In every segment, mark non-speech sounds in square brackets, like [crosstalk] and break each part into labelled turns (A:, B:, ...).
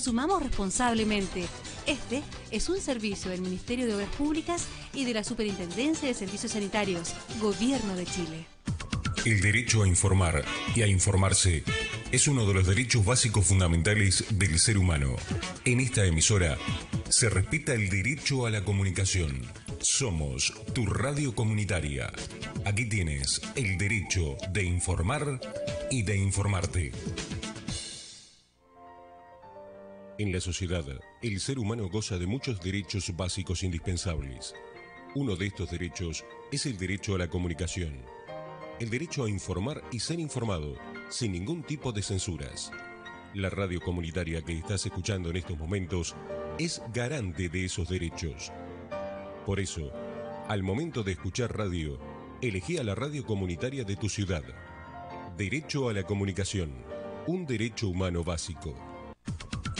A: sumamos responsablemente. Este es un servicio del Ministerio de Obras Públicas y de la Superintendencia de Servicios Sanitarios, Gobierno de Chile.
B: El derecho a informar y a informarse es uno de los derechos básicos fundamentales del ser humano. En esta emisora se respeta el derecho a la comunicación. Somos tu radio comunitaria. Aquí tienes el derecho de informar y de informarte. En la sociedad, el ser humano goza de muchos derechos básicos indispensables. Uno de estos derechos es el derecho a la comunicación. El derecho a informar y ser informado, sin ningún tipo de censuras. La radio comunitaria que estás escuchando en estos momentos es garante de esos derechos. Por eso, al momento de escuchar radio, elegí a la radio comunitaria de tu ciudad. Derecho a la comunicación, un derecho humano básico.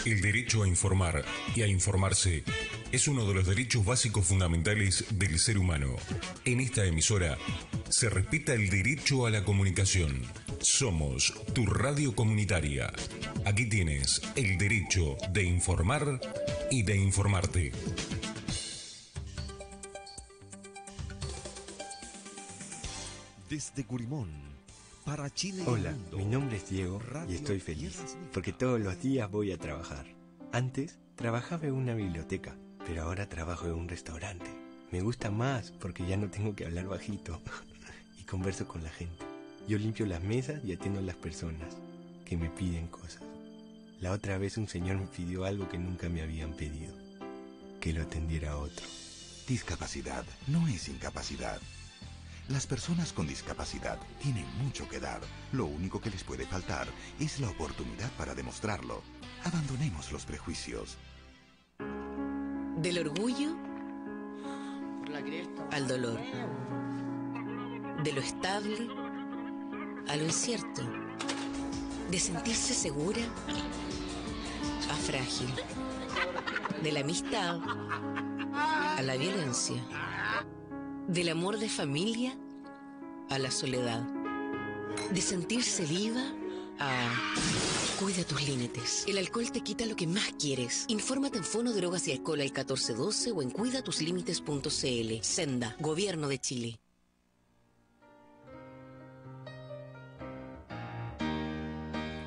B: El derecho a informar y a informarse es uno de los derechos básicos fundamentales del ser humano. En esta emisora se respeta el derecho a la comunicación. Somos tu radio comunitaria. Aquí tienes el derecho de informar y de informarte. Desde Curimón Hola, mi nombre es Diego y estoy feliz porque todos los días voy a trabajar. Antes trabajaba en una biblioteca, pero ahora trabajo en un restaurante. Me gusta más porque ya no tengo que hablar bajito [laughs] y converso con la gente. Yo limpio las mesas y atiendo a las personas que me piden cosas. La otra vez un señor me pidió algo que nunca me habían pedido, que lo atendiera otro. Discapacidad no es incapacidad las personas con discapacidad tienen mucho que dar. Lo único que les puede faltar es la oportunidad para demostrarlo. Abandonemos los prejuicios.
C: Del orgullo
A: al dolor. De lo estable a lo incierto. De sentirse segura a frágil. De la amistad a la violencia. Del amor de familia a la soledad. De sentirse viva a... Cuida tus límites. El alcohol te quita lo que más quieres. Infórmate en Fono Drogas y Alcohol al 1412 o en cuidatuslímites.cl.
C: Senda, Gobierno de Chile.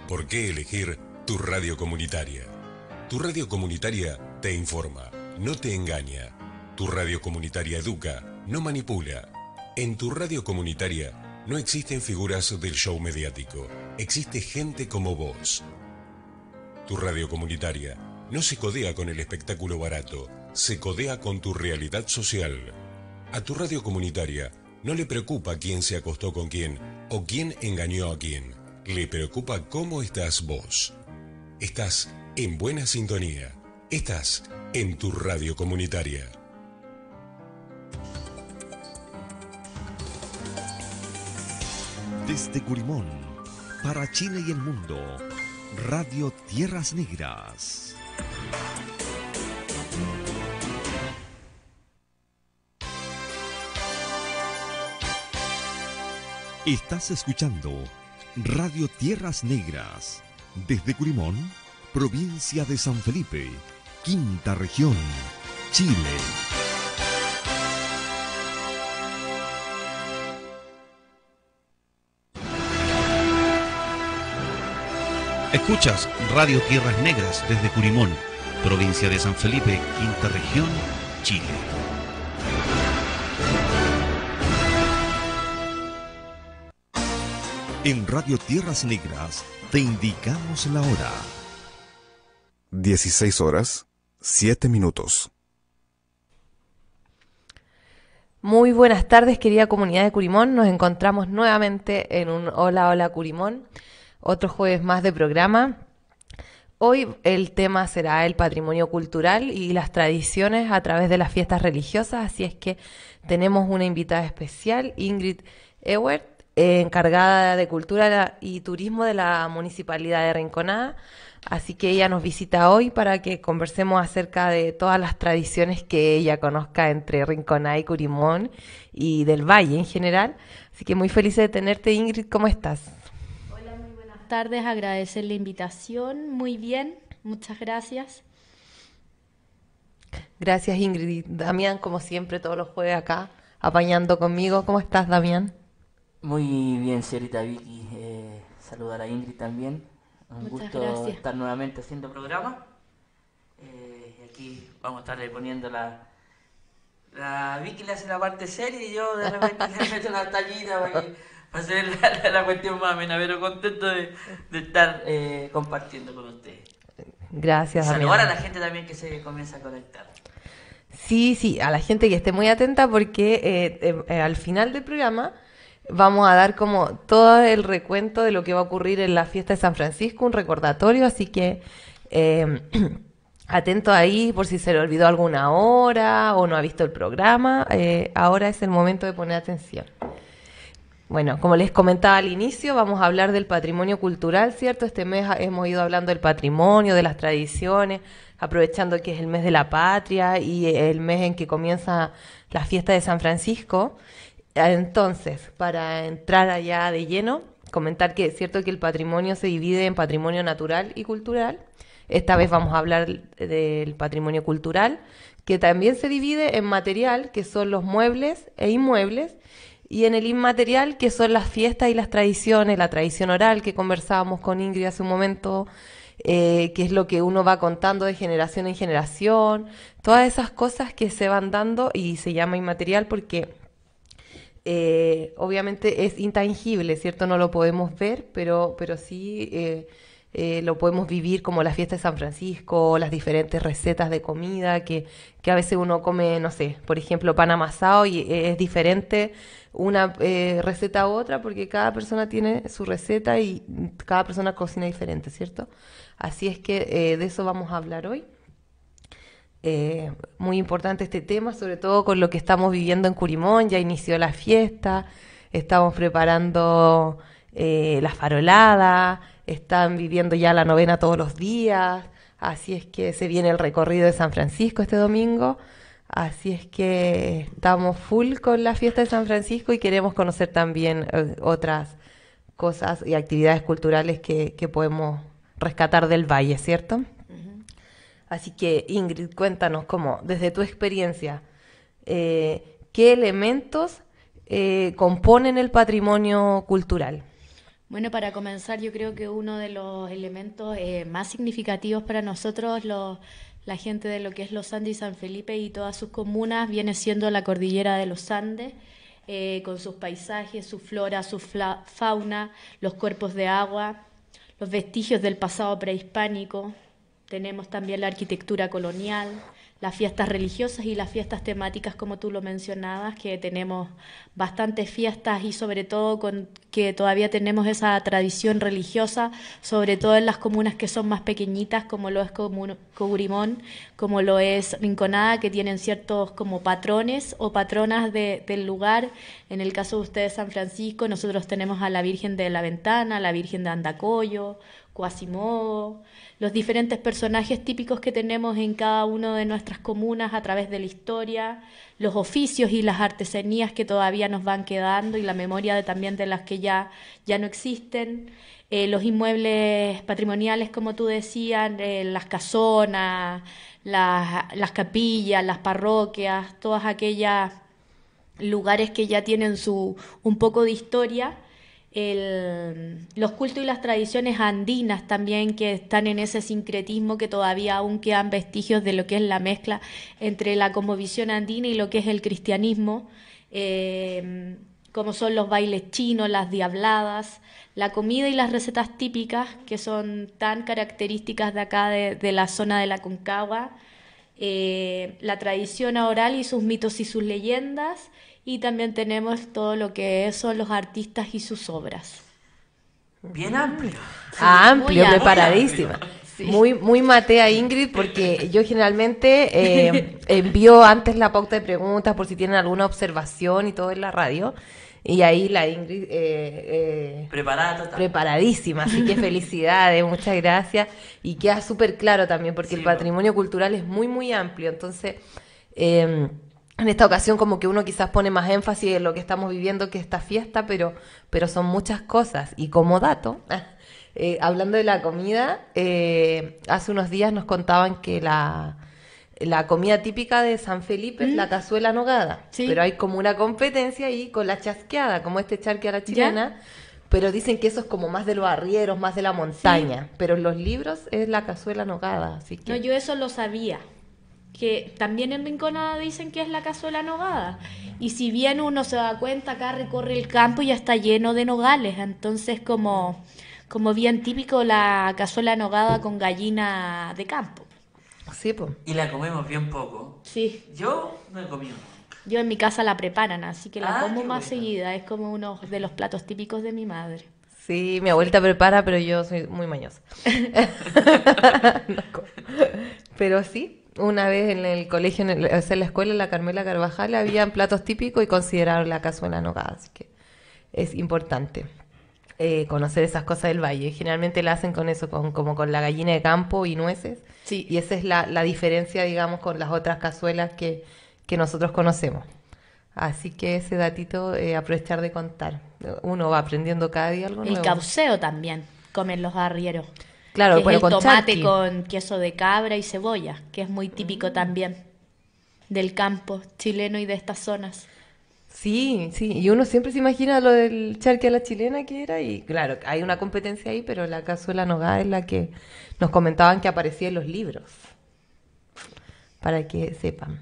B: ¿Por qué elegir tu radio comunitaria? Tu radio comunitaria te informa, no te engaña. Tu radio comunitaria educa no manipula. En tu radio comunitaria no existen figuras del show mediático, existe gente como vos. Tu radio comunitaria no se codea con el espectáculo barato, se codea con tu realidad social. A tu radio comunitaria no le preocupa quién se acostó con quién o quién engañó a quién. Le preocupa cómo estás vos. Estás en buena sintonía. Estás en tu radio comunitaria. Desde Curimón, para Chile y el mundo, Radio Tierras Negras. Estás escuchando Radio Tierras Negras, desde Curimón, provincia de San Felipe, quinta región, Chile. Escuchas Radio Tierras Negras desde Curimón, provincia de San Felipe, quinta región, Chile. En Radio Tierras Negras te indicamos la hora. 16 horas, 7 minutos.
A: Muy buenas tardes, querida comunidad de Curimón. Nos encontramos nuevamente en un Hola, Hola Curimón otro jueves más de programa. Hoy el tema será el patrimonio cultural y las tradiciones a través de las fiestas religiosas, así es que tenemos una invitada especial, Ingrid Ewert, encargada de cultura y turismo de la Municipalidad de Rinconada. Así que ella nos visita hoy para que conversemos acerca de todas las tradiciones que ella conozca entre Rinconada y Curimón y del Valle en general. Así que muy feliz de tenerte, Ingrid. ¿Cómo estás?
C: tardes, agradecer la invitación. Muy bien, muchas
A: gracias. Gracias Ingrid. Damián, como siempre, todos los jueves acá, apañando conmigo. ¿Cómo estás, Damián? Muy bien, señorita Vicky. Eh, saludar a Ingrid también. Un gusto
D: estar nuevamente haciendo programa. Eh, aquí vamos a estar reponiendo la, la Vicky le hace la parte seria y yo de repente le [laughs] meto una tallita para va a la, cuestión más amena, pero contento de, estar eh, compartiendo con ustedes.
A: Gracias. Saludar a la
D: gente también que se comienza a conectar.
A: Sí, sí, a la gente que esté muy atenta porque eh, eh, al final del programa vamos a dar como todo el recuento de lo que va a ocurrir en la fiesta de San Francisco, un recordatorio, así que em, [clears throat] atento ahí por si se le olvidó alguna hora o no ha visto el programa, ahora es el momento de poner atención. Bueno, como les comentaba al inicio, vamos a hablar del patrimonio cultural, ¿cierto? Este mes hemos ido hablando del patrimonio, de las tradiciones, aprovechando que es el mes de la patria y el mes en que comienza la fiesta de San Francisco. Entonces, para entrar allá de lleno, comentar que es cierto que el patrimonio se divide en patrimonio natural y cultural. Esta vez vamos a hablar del patrimonio cultural, que también se divide en material, que son los muebles e inmuebles, y en el inmaterial, que son las fiestas y las tradiciones, la tradición oral que conversábamos con Ingrid hace un momento, eh, que es lo que uno va contando de generación en generación, todas esas cosas que se van dando y se llama inmaterial porque eh, obviamente es intangible, ¿cierto? No lo podemos ver, pero, pero sí... Eh, lo podemos vivir como la fiesta de San Francisco, las diferentes recetas de comida, que, que a veces uno come, no sé, por ejemplo, pan amasado y es diferente una eh, receta u otra, porque cada persona tiene su receta y cada persona cocina diferente, ¿cierto? Así es que eh, de eso vamos a hablar hoy. Eh, muy importante este tema, sobre todo con lo que estamos viviendo en Curimón, ya inició la fiesta, estamos preparando la farolada, están viviendo ya la novena todos los días, así es que se viene el recorrido de San Francisco este domingo Así es que estamos full con la fiesta de San Francisco y queremos conocer también eh, otras cosas y actividades culturales que, podemos rescatar del valle, ¿cierto? Así que Ingrid, cuéntanos cómo, desde tu experiencia, eh, ¿qué elementos eh, componen el patrimonio cultural?
C: Bueno, para comenzar, yo creo que uno de los elementos eh, más significativos para nosotros, la gente de lo que es los Andes y San Felipe y todas sus comunas, viene siendo la cordillera de los Andes. Eh, con sus paisajes, su flora, su fauna, los cuerpos de agua, los vestigios del pasado prehispánico. Tenemos también la arquitectura colonial, las fiestas religiosas y las fiestas temáticas, como tú lo mencionabas, que tenemos bastantes fiestas y sobre todo con que todavía tenemos esa tradición religiosa, sobre todo en las comunas que son más pequeñitas, como lo es Cogurimón, como lo es Rinconada, que tienen ciertos como patrones o patronas del lugar. En el caso de ustedes, San Francisco, nosotros tenemos a la Virgen de la Ventana, la Virgen de Andacoyo, Cuasimodo, los diferentes personajes típicos que tenemos en cada una de nuestras comunas a través de la historia, los oficios y las artesanías que todavía nos van quedando y la memoria de, también de las que ya, ya no existen, eh, los inmuebles patrimoniales, como tú decías, eh, las casonas, las, las capillas, las parroquias, todas aquellas lugares que ya tienen su un poco de historia los cultos y las tradiciones andinas también que están en ese sincretismo que todavía aún quedan vestigios de lo que es la mezcla entre la comovisión andina y lo que es el cristianismo, eh, como son los bailes chinos, las diabladas, la comida y las recetas típicas que son tan características de acá, de, la zona de la Concagua, eh, la tradición oral y sus mitos y sus leyendas, y también tenemos todo lo que son los artistas y sus obras. Bien amplio.
A: Ah, amplio, preparadísima. Muy, muy matea Ingrid porque yo generalmente eh, envío antes la pauta de preguntas por si tienen alguna observación y todo en la radio. Y ahí la Ingrid... Eh, eh Preparada total. Preparadísima, así que [laughs] felicidades, muchas gracias. Y queda súper claro también porque el patrimonio cultural es muy, muy amplio. Entonces... Eh, en esta ocasión como que uno quizás pone más énfasis en lo que estamos viviendo que esta fiesta, pero, pero son muchas cosas. Y como dato, [laughs] eh, hablando de la comida, eh, hace unos días nos contaban que la, comida típica de San Felipe es la cazuela mm. nogada, ¿Sí? pero hay como una competencia ahí con la chasqueada, como este charque a la chilena. Pero dicen que eso es como más de los arrieros, más de la montaña. Pero en los libros es la cazuela nogada, así No, yo
C: eso lo sabía que también en Rinconada dicen que es la cazuela nogada. Y si bien uno se da cuenta, acá recorre el campo y ya está lleno de nogales. Entonces, como, como bien típico, la cazuela nogada con gallina de campo. Sí, pues. Y la
D: comemos bien poco. Sí. Yo no he comido.
C: Yo en mi casa la preparan, así que la ah, como más seguida. Es como uno de los platos típicos de mi madre.
A: Sí, mi abuelita prepara, pero yo soy muy mañosa. [laughs] [laughs] pero sí, una vez en el colegio, en, la escuela, en la Carmela Carvajal, habían platos típicos y consideraron la cazuela nogada, así que es importante eh, conocer esas cosas del valle. Generalmente la hacen con eso, con, como con la gallina de campo y nueces. Sí. Y esa es la, diferencia, digamos, con las otras cazuelas que, nosotros conocemos. Así que ese datito eh, aprovechar de contar. Uno va aprendiendo cada día algo nuevo. El
C: cauceo también comen los arrieros. Claro, que es el tomate con queso de cabra y cebolla, que es muy típico mm. también del campo chileno y de estas zonas.
A: Sí, sí, y uno siempre se imagina lo del charque a la chilena que era, y claro, hay una competencia ahí, pero la cazuela nogada es la que nos comentaban que aparecía en los libros, para que sepan.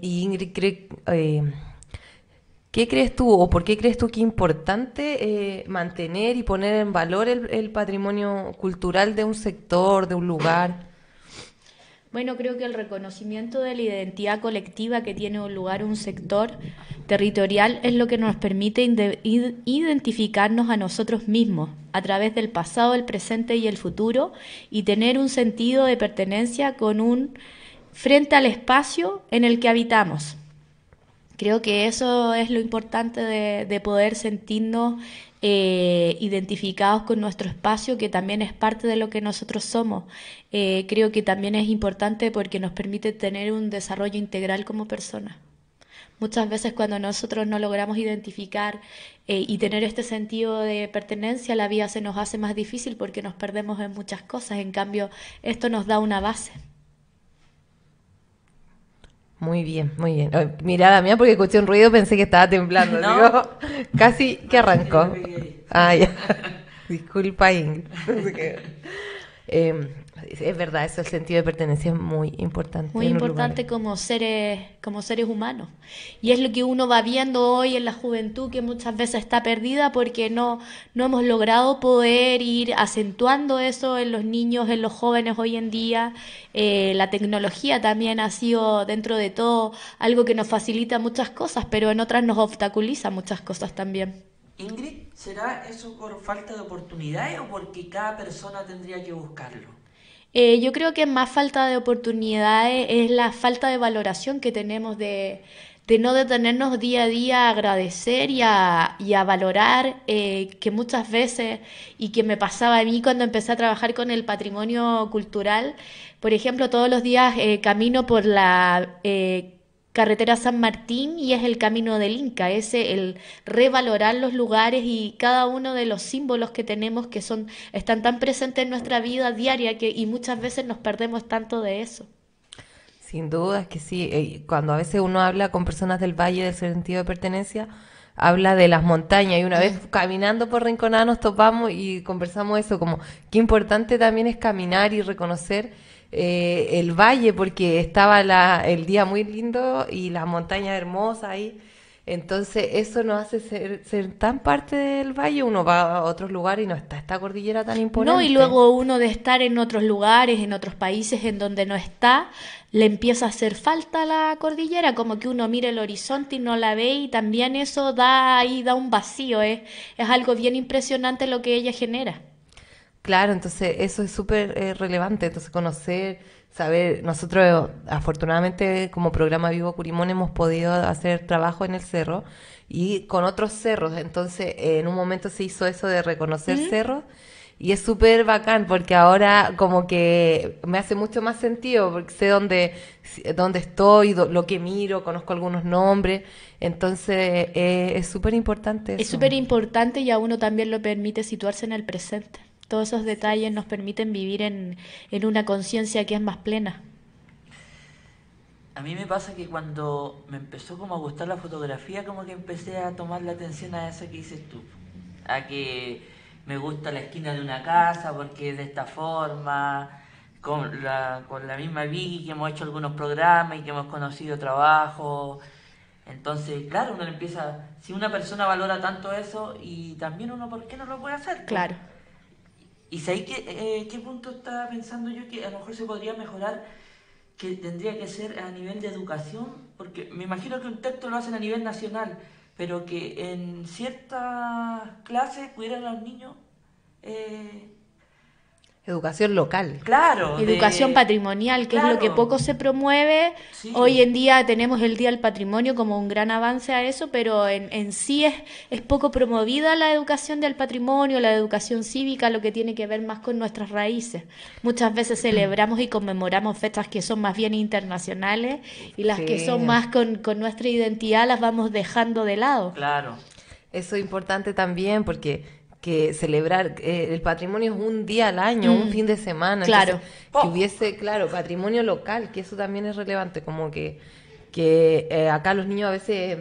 A: Y Ingrid, eh, ¿Qué crees tú o por qué crees tú que es importante eh, mantener y poner en valor el, patrimonio cultural de un sector, de un lugar?
C: Bueno, creo que el reconocimiento de la identidad colectiva que tiene un lugar, un sector territorial, es lo que nos permite identificarnos a nosotros mismos a través del pasado, el presente y el futuro y tener un sentido de pertenencia con un frente al espacio en el que habitamos. Creo que eso es lo importante de, poder sentirnos eh, identificados con nuestro espacio, que también es parte de lo que nosotros somos. Eh, creo que también es importante porque nos permite tener un desarrollo integral como personas. Muchas veces cuando nosotros no logramos identificar eh, y tener este sentido de pertenencia, la vida se nos hace más difícil porque nos perdemos en muchas cosas. En cambio, esto nos da una base.
A: Muy bien, muy bien. mirada mía, porque escuché un ruido, pensé que estaba temblando. ¿No? [laughs] casi que arrancó. ay Disculpa, es verdad, eso el sentido de pertenencia es muy importante. Muy importante
C: como seres, como seres humanos. Y es lo que uno va viendo hoy en la juventud que muchas veces está perdida porque no, no hemos logrado poder ir acentuando eso en los niños, en los jóvenes hoy en día. Eh, la tecnología también ha sido dentro de todo algo que nos facilita muchas cosas, pero en otras nos obstaculiza muchas cosas también.
D: Ingrid, ¿será eso por falta de oportunidades o porque cada persona tendría que buscarlo?
C: Eh, yo creo que más falta de oportunidades es la falta de valoración que tenemos de, no detenernos día a día a agradecer y a, valorar eh, que muchas veces, y que me pasaba a mí cuando empecé a trabajar con el patrimonio cultural, por ejemplo, todos los días eh, camino por la eh, carretera San Martín y es el camino del Inca, es el revalorar los lugares y cada uno de los símbolos que tenemos que son están tan presentes en nuestra vida diaria que y muchas veces nos
A: perdemos tanto de eso. Sin duda es que sí, eh, cuando a veces uno habla con personas del valle del sentido de pertenencia, habla de las montañas y una vez caminando por Rinconada nos topamos y conversamos eso como qué importante también es caminar y reconocer eh, el valle porque estaba la, el día muy lindo y las montañas hermosas ahí. Entonces eso no hace ser, tan parte del valle, uno va a otros lugares y no está esta cordillera tan importante No, y luego uno de estar en otros lugares, en otros
C: países en donde no está, le empieza a hacer falta la cordillera, como que uno mira el horizonte y no la ve y también eso da ahí, da un vacío, es algo bien impresionante lo que ella genera.
A: Claro, entonces eso es súper eh, relevante, entonces conocer, saber, nosotros afortunadamente como programa Vivo Curimón hemos podido hacer trabajo en el cerro y con otros cerros, entonces en un momento se hizo eso de reconocer cerros. Y es súper bacán porque ahora como que me hace mucho más sentido porque sé dónde, dónde estoy, lo que miro, conozco algunos nombres. Entonces eh, es súper importante. Es súper
C: importante y a uno también lo permite situarse en el presente. Todos esos detalles nos permiten vivir en, una conciencia que es más plena.
D: A mí me pasa que cuando me empezó como a gustar la fotografía, como que empecé a tomar la atención a eso que dices tú. A que me gusta la esquina de una casa porque es de esta forma, con la, con la misma Vicky que hemos hecho algunos programas y que hemos conocido trabajo. Entonces, claro, uno empieza, si una persona valora tanto eso, y también uno, ¿por qué no lo puede hacer? Claro. ¿Y sabéis qué, eh, qué punto estaba pensando yo que a lo mejor se podría mejorar? Que tendría que ser a nivel de educación, porque me imagino que un texto lo hacen a nivel nacional, pero que en ciertas clases pudieran
C: los niños eh,
A: educación local. Claro. Educación
C: patrimonial, que es lo que poco se promueve. Hoy en día tenemos el Día del Patrimonio como un gran avance a eso, pero en, en sí es, es poco promovida la educación del patrimonio, la educación cívica, lo que tiene que ver más con nuestras raíces. Muchas veces celebramos y conmemoramos fechas que son más bien internacionales y las que son más con, con nuestra identidad las vamos dejando de lado.
A: Claro. Eso es importante también porque que celebrar eh, el patrimonio es un día al año, un mm. fin de semana. Claro. Que, oh. hubiese, claro, patrimonio local, que eso también es relevante, como que, que eh, acá los niños a veces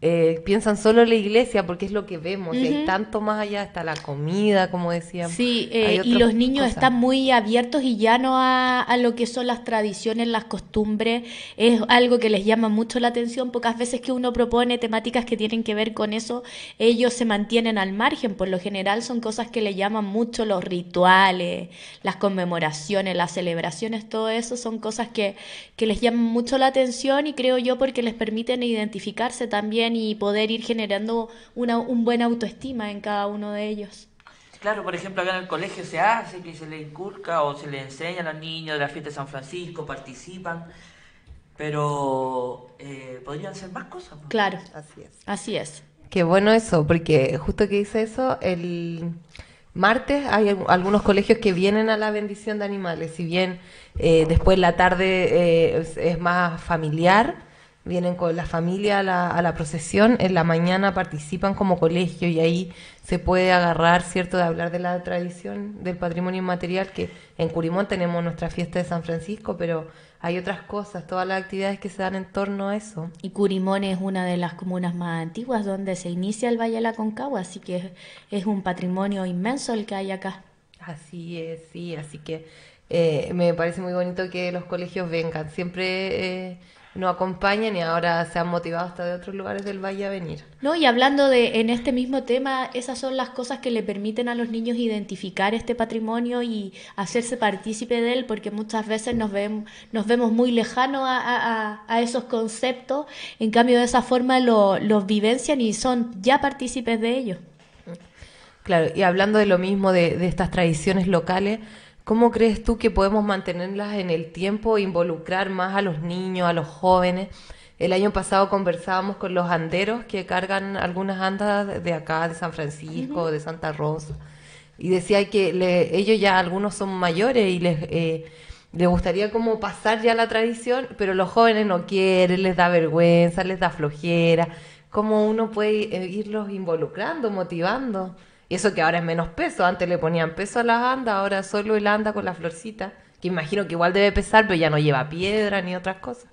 A: eh, piensan solo la iglesia porque es lo que vemos, tanto más allá, está la comida, como decíamos Sí, eh, y los niños están
C: muy abiertos y ya no a lo que son las tradiciones, las costumbres, es algo que les llama mucho la atención, pocas veces que uno propone temáticas que tienen que ver con eso, ellos se mantienen al margen, por lo general son cosas que les llaman mucho los rituales, las conmemoraciones, las celebraciones, todo eso son cosas que les llaman mucho la atención y creo yo porque les permiten identificarse también y poder ir generando una, un buen autoestima en cada uno de ellos.
D: Claro, por ejemplo, acá en el colegio se hace que se le inculca o se le enseña a los niños de la fiesta de San Francisco, participan, pero eh, podrían ser
C: más cosas. Claro, así es. Así es.
A: Qué bueno eso, porque justo que dice eso, el martes hay algunos colegios que vienen a la bendición de animales, si bien eh, después la tarde eh, es, más familiar vienen con la familia a la, a la, procesión, en la mañana participan como colegio y ahí se puede agarrar, ¿cierto?, de hablar de la tradición del patrimonio inmaterial, que en Curimón tenemos nuestra fiesta de San Francisco, pero hay otras cosas, todas las actividades que se dan en torno a eso. Y Curimón es una de las comunas más antiguas donde se inicia el Valle de la Concagua, así que es, un patrimonio inmenso el que hay acá. Así es, sí, así que eh, me parece muy bonito que los colegios vengan. Siempre... Eh, no acompañan y ahora se han motivado hasta de otros lugares del valle a venir.
C: No, y hablando de en este mismo tema, esas son las cosas que le permiten a los niños identificar este patrimonio y hacerse partícipe de él, porque muchas veces nos, vemos nos vemos muy lejanos a, esos conceptos, en cambio de esa forma los vivencian y son ya partícipes de ellos.
A: Claro, y hablando de lo mismo, de, de estas tradiciones locales, ¿Cómo crees tú que podemos mantenerlas en el tiempo e involucrar más a los niños, a los jóvenes? El año pasado conversábamos con los anderos que cargan algunas andas de acá, de San Francisco, de Santa Rosa, y decía que ellos ya algunos son mayores y les, eh, les gustaría como pasar ya la tradición, pero los jóvenes no quieren, les da vergüenza, les da flojera. ¿Cómo uno puede eh, irlos involucrando, motivando? eso que ahora es menos peso, antes le ponían peso a las andas, ahora solo el anda con la florcita, que imagino que igual debe pesar, pero ya no lleva piedra ni otras cosas.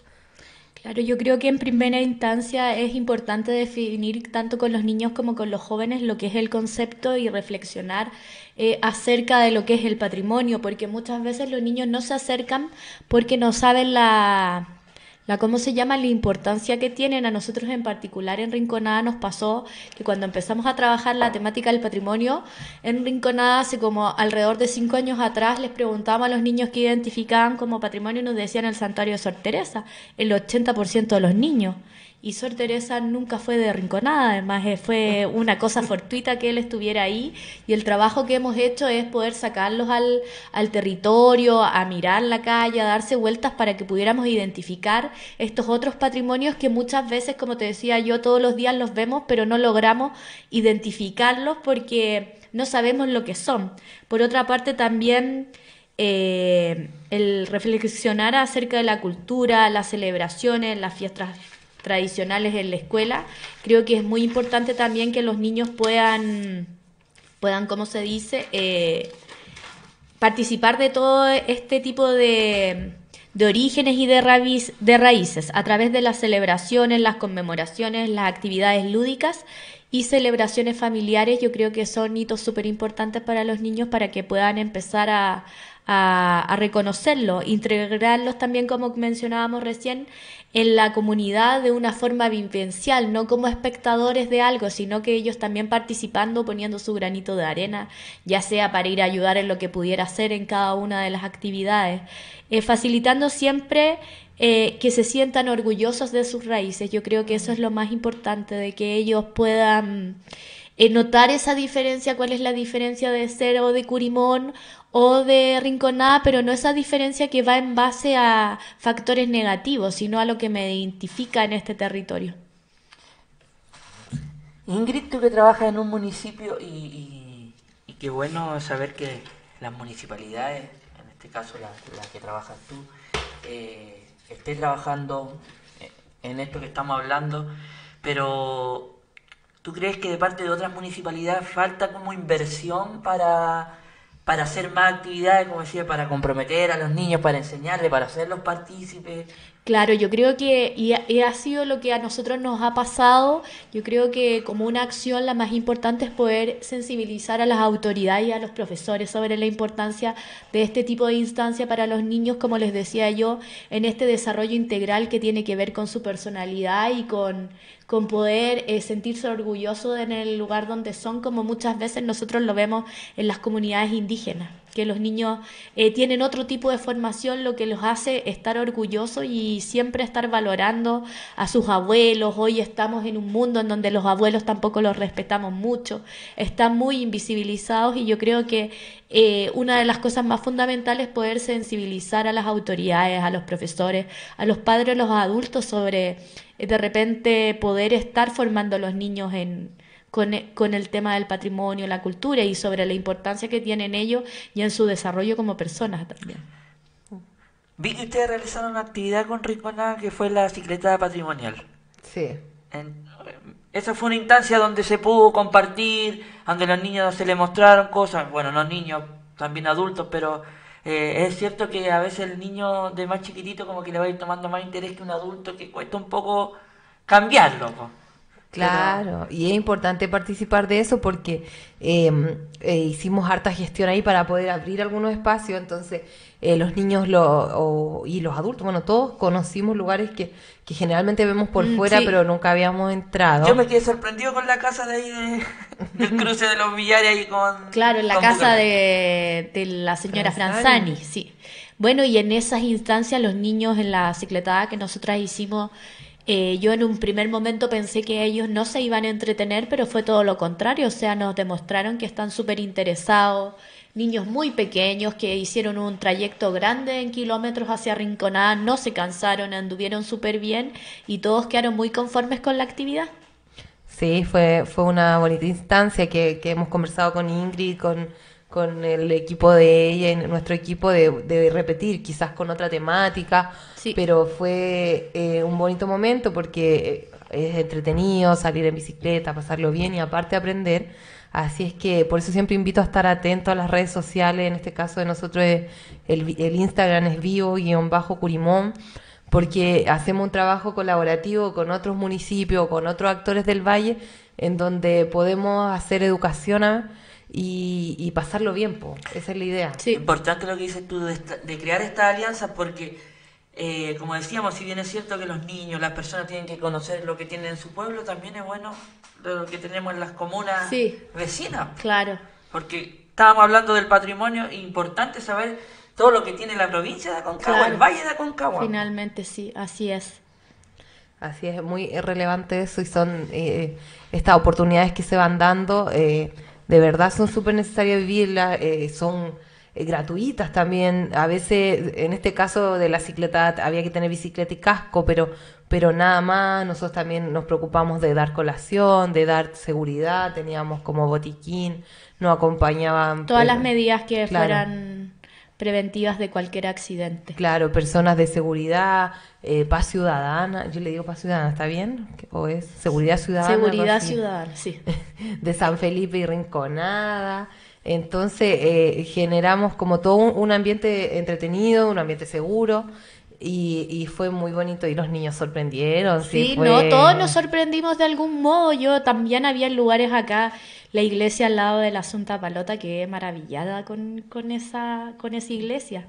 A: Claro, yo creo que en primera
C: instancia es importante definir tanto con los niños como con los jóvenes lo que es el concepto y reflexionar eh, acerca de lo que es el patrimonio, porque muchas veces los niños no se acercan porque no saben la la cómo se llama, la importancia que tienen a nosotros en particular en Rinconada nos pasó que cuando empezamos a trabajar la temática del patrimonio, en Rinconada hace como alrededor de cinco años atrás les preguntábamos a los niños que identificaban como patrimonio y nos decían el santuario de Sor Teresa, el 80% de los niños. Y Sor Teresa nunca fue de rinconada, además eh, fue [laughs] una cosa fortuita que él estuviera ahí y el trabajo que hemos hecho es poder sacarlos al, al territorio, a mirar la calle, a darse vueltas para que pudiéramos identificar estos otros patrimonios que muchas veces, como te decía yo, todos los días los vemos, pero no logramos identificarlos porque no sabemos lo que son. Por otra parte, también... Eh, el reflexionar acerca de la cultura, las celebraciones, las fiestas tradicionales en la escuela. Creo que es muy importante también que los niños puedan, puedan como se dice, eh, participar de todo este tipo de, de orígenes y de, de raíces a través de las celebraciones, las conmemoraciones, las actividades lúdicas y celebraciones familiares, yo creo que son hitos súper importantes para los niños para que puedan empezar a, a, reconocerlo, reconocerlos, integrarlos también, como mencionábamos recién, en la comunidad de una forma vivencial, no como espectadores de algo, sino que ellos también participando, poniendo su granito de arena, ya sea para ir a ayudar en lo que pudiera hacer en cada una de las actividades, eh, facilitando siempre eh, que se sientan orgullosos de sus raíces. Yo creo que eso es lo más importante, de que ellos puedan... Eh, notar esa diferencia, cuál es la diferencia de ser o de Curimón o de rinconada, pero no esa diferencia que va en base a factores negativos, sino a lo que me identifica en este territorio.
D: Ingrid, tú que trabajas en un municipio y, qué bueno saber que las municipalidades, en este caso las que trabajas tú, eh, trabajando en esto que estamos hablando, pero ¿tú crees que de parte de otras municipalidades falta como inversión para para hacer más actividades, como decía, para comprometer a los niños, para enseñarles, para hacerlos partícipes.
C: Claro, yo creo que y ha, sido lo que a nosotros nos ha pasado. Yo creo que como una acción la más importante es poder sensibilizar a las autoridades y a los profesores sobre la importancia de este tipo de instancia para los niños, como les decía yo, en este desarrollo integral que tiene que ver con su personalidad y con, poder eh, sentirse orgulloso en el lugar donde son, como muchas veces nosotros lo vemos en las comunidades indígenas que los niños eh, tienen otro tipo de formación, lo que los hace estar orgullosos y siempre estar valorando a sus abuelos. Hoy estamos en un mundo en donde los abuelos tampoco los respetamos mucho, están muy invisibilizados y yo creo que eh, una de las cosas más fundamentales es poder sensibilizar a las autoridades, a los profesores, a los padres, a los adultos sobre eh, de repente poder estar formando a los niños en e, con, el tema del patrimonio, la cultura y sobre la importancia que tienen ellos y en su desarrollo como personas también.
D: Vi que ustedes realizaron una actividad con Ricona que fue la cicletada patrimonial. Sí. esa fue una instancia donde se pudo compartir, donde los niños se le mostraron cosas, bueno, los niños, también adultos, pero eh, es cierto que a veces el niño de más chiquitito como que le va a ir tomando más interés que un adulto, que cuesta un poco cambiarlo.
A: Claro, y es importante participar de eso porque em, eh, hicimos harta gestión ahí para poder abrir algunos espacios, entonces eh, los niños lo, y los adultos, bueno, todos conocimos lugares que, generalmente vemos por mm, fuera, pero nunca habíamos entrado. Yo me
C: quedé sorprendido
A: con la casa de ahí, [laughs] del cruce de los Villares ahí con... Claro, en la casa
C: de, de, la señora Franzani. Franzani, sí. Bueno, y en esas instancias los niños en la cicletada que nosotras hicimos eh, yo en un primer momento pensé que ellos no se iban a entretener, pero fue todo lo contrario, o sea, nos demostraron que están súper interesados, niños muy pequeños que hicieron un trayecto grande en kilómetros hacia Rinconada, no se cansaron, anduvieron súper bien y todos quedaron muy conformes
A: con la actividad. Sí, fue, fue una bonita instancia que hemos conversado con Ingrid, con con el equipo de ella y nuestro equipo de, repetir, quizás con otra temática, pero fue eh, un bonito momento porque eh, es entretenido salir en bicicleta, pasarlo bien y aparte aprender. Así es que por eso siempre invito a estar atento a las redes sociales, en este caso de nosotros eh, el, Instagram es vivo-curimón, porque hacemos un trabajo colaborativo con otros municipios, con otros actores del valle, en donde podemos hacer educación. A, y, pasarlo bien, po. esa es la idea.
D: Importante lo que dices tú de, crear esta alianza porque, eh, como decíamos, si bien es cierto que los niños, las personas tienen que conocer lo que tienen en su pueblo, también es bueno lo que tenemos en las comunas vecinas. Claro. Porque estábamos hablando del patrimonio, importante saber todo lo que tiene la provincia de
C: Aconcagua, el valle de Aconcagua. Finalmente, sí, así es.
A: Así es, muy relevante eso y son eh, estas oportunidades que se van dando. Eh, de verdad son súper necesarias vivirlas, eh, son eh, gratuitas también. A veces, en este caso de la cicleta, había que tener bicicleta y casco, pero, pero nada más. Nosotros también nos preocupamos de dar colación, de dar seguridad. Teníamos como botiquín, no acompañaban. Todas las eh,
C: medidas que fueran preventivas de cualquier accidente.
A: Claro, personas de seguridad, eh, paz ciudadana, yo le digo paz ciudadana, ¿está bien? ¿O es seguridad ciudadana? Seguridad
C: ciudadana, sí.
A: [laughs] De San Felipe y Rinconada. Entonces eh, generamos como todo un, un, ambiente entretenido, un ambiente seguro. Y, fue muy bonito y los niños sorprendieron. Sí, no, todos nos
C: sorprendimos de algún modo. Yo también había lugares acá, la iglesia al lado de la Asunta Palota, que maravillada con, con, esa, con esa iglesia.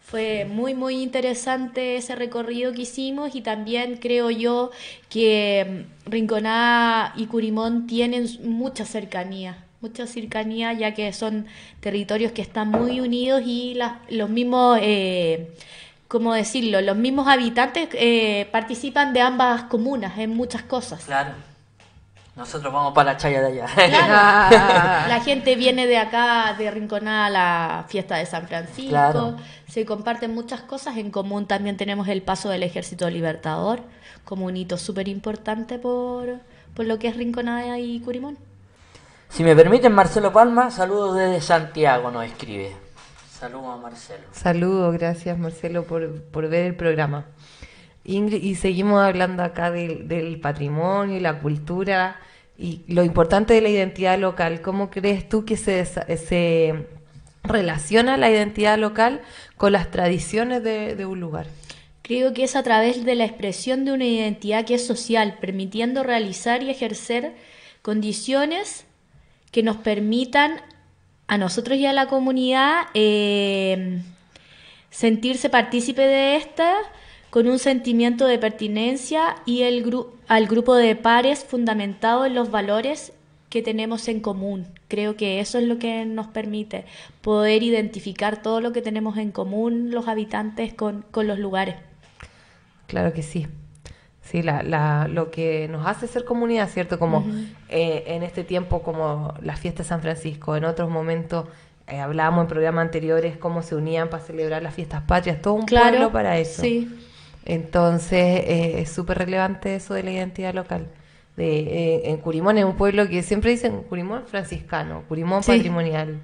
C: Fue muy, muy interesante ese recorrido que hicimos y también creo yo que mm, Rinconá y Curimón tienen mucha cercanía mucha cercanía, ya que son territorios que están muy unidos y los mismos eh, ¿cómo decirlo? Los mismos habitantes eh, participan de ambas comunas en muchas cosas. Claro.
D: Nosotros vamos para la chaya de allá. [laughs] la
C: gente viene de acá, de Rinconada, a la fiesta de San Francisco. Se comparten muchas cosas. En común también tenemos el paso del Ejército Libertador, como un hito súper importante por, por lo que es Rinconada y Curimón.
D: Si me permiten, Marcelo
C: Palma,
A: saludos desde Santiago, nos escribe.
C: Saludos Marcelo.
A: Saludos, gracias Marcelo por, ver el programa. Ingrid, y seguimos hablando acá del, del patrimonio y la cultura y lo importante de la identidad local. ¿Cómo crees tú que se, se relaciona la identidad local con las tradiciones de, de un lugar? Creo que es a través de la expresión de una identidad que es social,
C: permitiendo realizar y ejercer condiciones que nos permitan a nosotros y a la comunidad eh, sentirse partícipe de esta con un sentimiento de pertinencia y el al grupo de pares fundamentado en los valores que tenemos en común. Creo que eso es lo que nos permite poder identificar todo lo que tenemos en común los habitantes
A: con los lugares. Claro que sí. Sí, la, lo que nos hace ser comunidad, ¿cierto? Como eh, en este tiempo, como la fiesta de San Francisco, en otros momentos eh, hablábamos en programas anteriores cómo se unían para celebrar las fiestas patrias, todo un pueblo para eso. Sí. Entonces eh, es súper relevante eso de la identidad local. De, en Curimón es un pueblo que siempre dicen Curimón franciscano, Curimón patrimonial.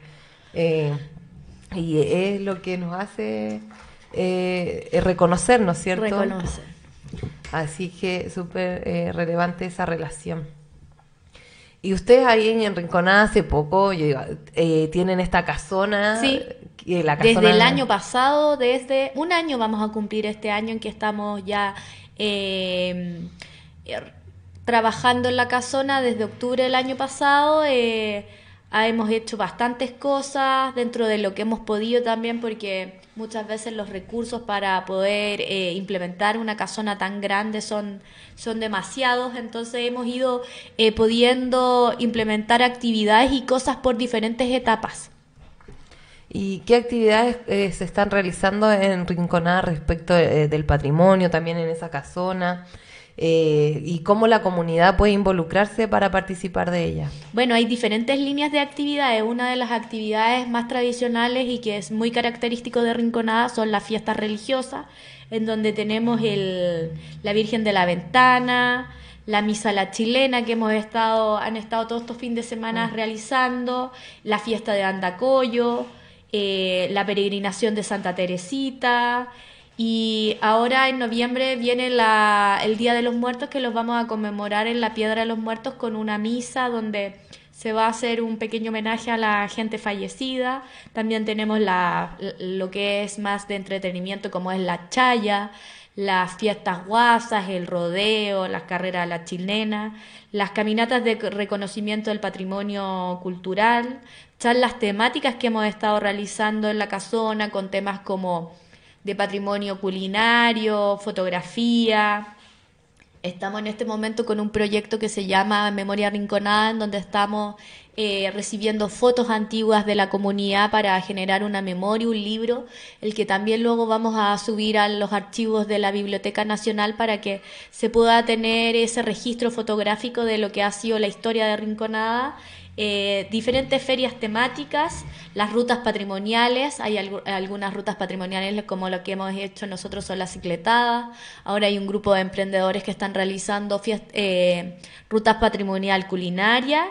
A: y es lo que nos hace reconocernos, ¿cierto? Reconocer Así que súper eh, relevante esa relación. Y ustedes ahí en Rinconada hace poco, eh, tienen esta casona. Sí. desde el año
C: pasado, desde un año vamos a cumplir este año en que estamos ya eh, trabajando en la casona desde octubre del año pasado. Ah, hemos hecho bastantes cosas dentro de lo que hemos podido también porque Muchas veces los recursos para poder eh, implementar una casona tan grande son, demasiados, entonces hemos ido eh, pudiendo implementar actividades y cosas por diferentes
A: etapas. ¿Y qué actividades eh, se están realizando en Rinconada respecto del patrimonio, también en esa casona? Eh, y cómo la comunidad puede involucrarse para participar de ella?
C: Bueno, hay diferentes líneas de actividades. Una de las actividades más tradicionales y que es muy característico de Rinconada son las fiestas religiosas, en donde tenemos la Virgen de la Ventana, la misa a la chilena que hemos estado, han estado todos estos fines de semana ah. realizando, la fiesta de Andacoyo, eh, la peregrinación de Santa Teresita, y ahora en noviembre viene la, el Día de los Muertos que los vamos a conmemorar en la Piedra de los Muertos con una misa donde se va a hacer un pequeño homenaje a la gente fallecida. También tenemos la, lo que es más de entretenimiento como es la chaya, las fiestas guasas, el rodeo, las carreras a la chilena, las caminatas de reconocimiento del patrimonio cultural, charlas temáticas que hemos estado realizando en la casona con temas como de patrimonio culinario, fotografía. Estamos en este momento con un proyecto que se llama Memoria Rinconada, en donde estamos eh, recibiendo fotos antiguas de la comunidad para generar una memoria, un libro, el que también luego vamos a subir a los archivos de la Biblioteca Nacional para que se pueda tener ese registro fotográfico de lo que ha sido la historia de Rinconada eh, diferentes ferias temáticas, las rutas patrimoniales, hay algunas rutas patrimoniales como lo que hemos hecho nosotros son la cicletada, ahora hay un grupo de emprendedores que están realizando eh, rutas patrimonial culinaria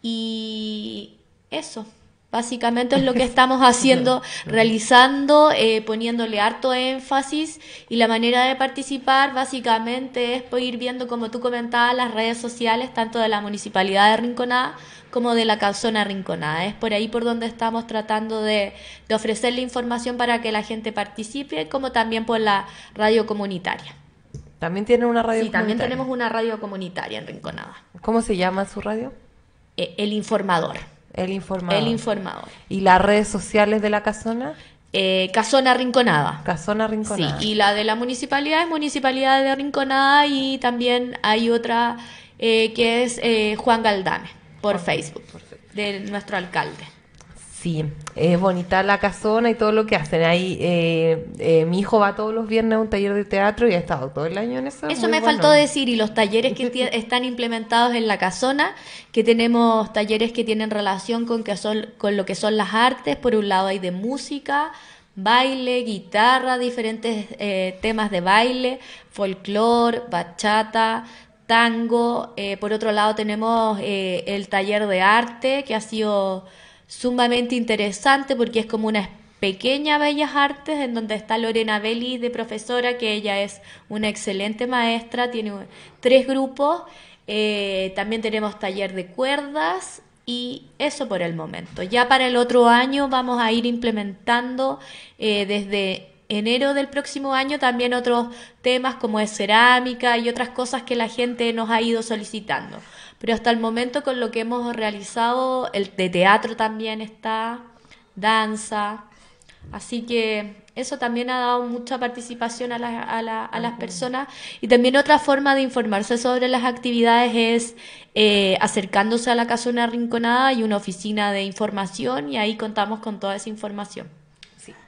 C: y eso. Básicamente es lo que [laughs] estamos haciendo, realizando, eh, poniéndole harto énfasis y la manera de participar básicamente es ir viendo, como tú comentabas, las redes sociales tanto de la Municipalidad de Rinconada como de la Casona Rinconada. Es por ahí por donde estamos tratando de, ofrecer la información para que la gente participe, como también por la radio comunitaria.
A: También tienen una radio sí, también tenemos una radio comunitaria en Rinconada. ¿Cómo se llama su radio? Eh, El Informador. El Informador. El Informador. ¿Y las redes sociales de la casona? Eh, casona Rinconada. Casona Rinconada. Sí, y la
C: de la municipalidad es Municipalidad de Rinconada y también hay otra eh, que es Juan Galdame por Facebook, de nuestro alcalde.
A: Sí, es bonita la casona y todo lo que hacen. Ahí eh, eh, mi hijo va todos los viernes a un taller de teatro y ha estado todo el año en eso. Eso me faltó decir y los talleres que
C: [laughs] están implementados en la casona, que tenemos talleres que tienen relación con, que son, con lo que son las artes. Por un lado hay de música, baile, guitarra, diferentes eh, temas de baile, folclore, bachata, tango. Eh, por otro lado tenemos eh, el taller de arte, que ha sido sumamente interesante porque es como una pequeña Bellas Artes, en donde está Lorena Belli de profesora, que ella es una excelente maestra, tiene tres grupos. Eh, también tenemos taller de cuerdas y eso por el momento. Ya para el otro año vamos a ir implementando eh, desde enero del próximo año también otros temas como es cerámica y otras cosas que la gente nos ha ido solicitando. Pero hasta el momento con lo que hemos realizado, el de teatro también está, danza. Así que eso también ha dado mucha participación a, las personas. Y también otra forma de informarse sobre las actividades es eh, acercándose a la Casa Una Rinconada y una oficina de información y ahí contamos con toda esa información.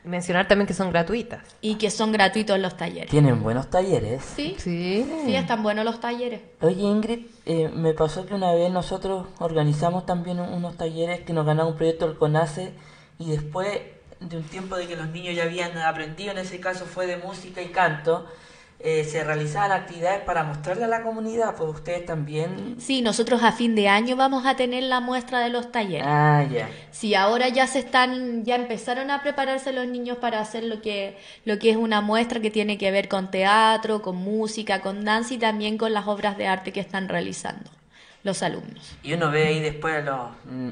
A: Mencionar también que son gratuitas.
C: Y que son gratuitos los talleres. Tienen
A: buenos talleres.
C: Sí. Sí. Sí, están buenos los talleres.
A: Oye,
D: Ingrid, eh, me pasó que una vez nosotros organizamos también unos talleres que nos ganaron un proyecto del CONACE y después de un tiempo de que los niños ya habían aprendido, en ese caso fue de música y canto, eh, se realizaban actividades para mostrarle a la comunidad, pues ustedes también. Sí,
C: nosotros a fin de año vamos a tener la muestra de los talleres. Ah, ya. Sí, ahora ya se están, ya empezaron a prepararse los niños para hacer lo que, lo que es una muestra que tiene que ver con teatro, con música, con danza y también con las obras de arte que están realizando los alumnos.
D: Y uno ve ahí después,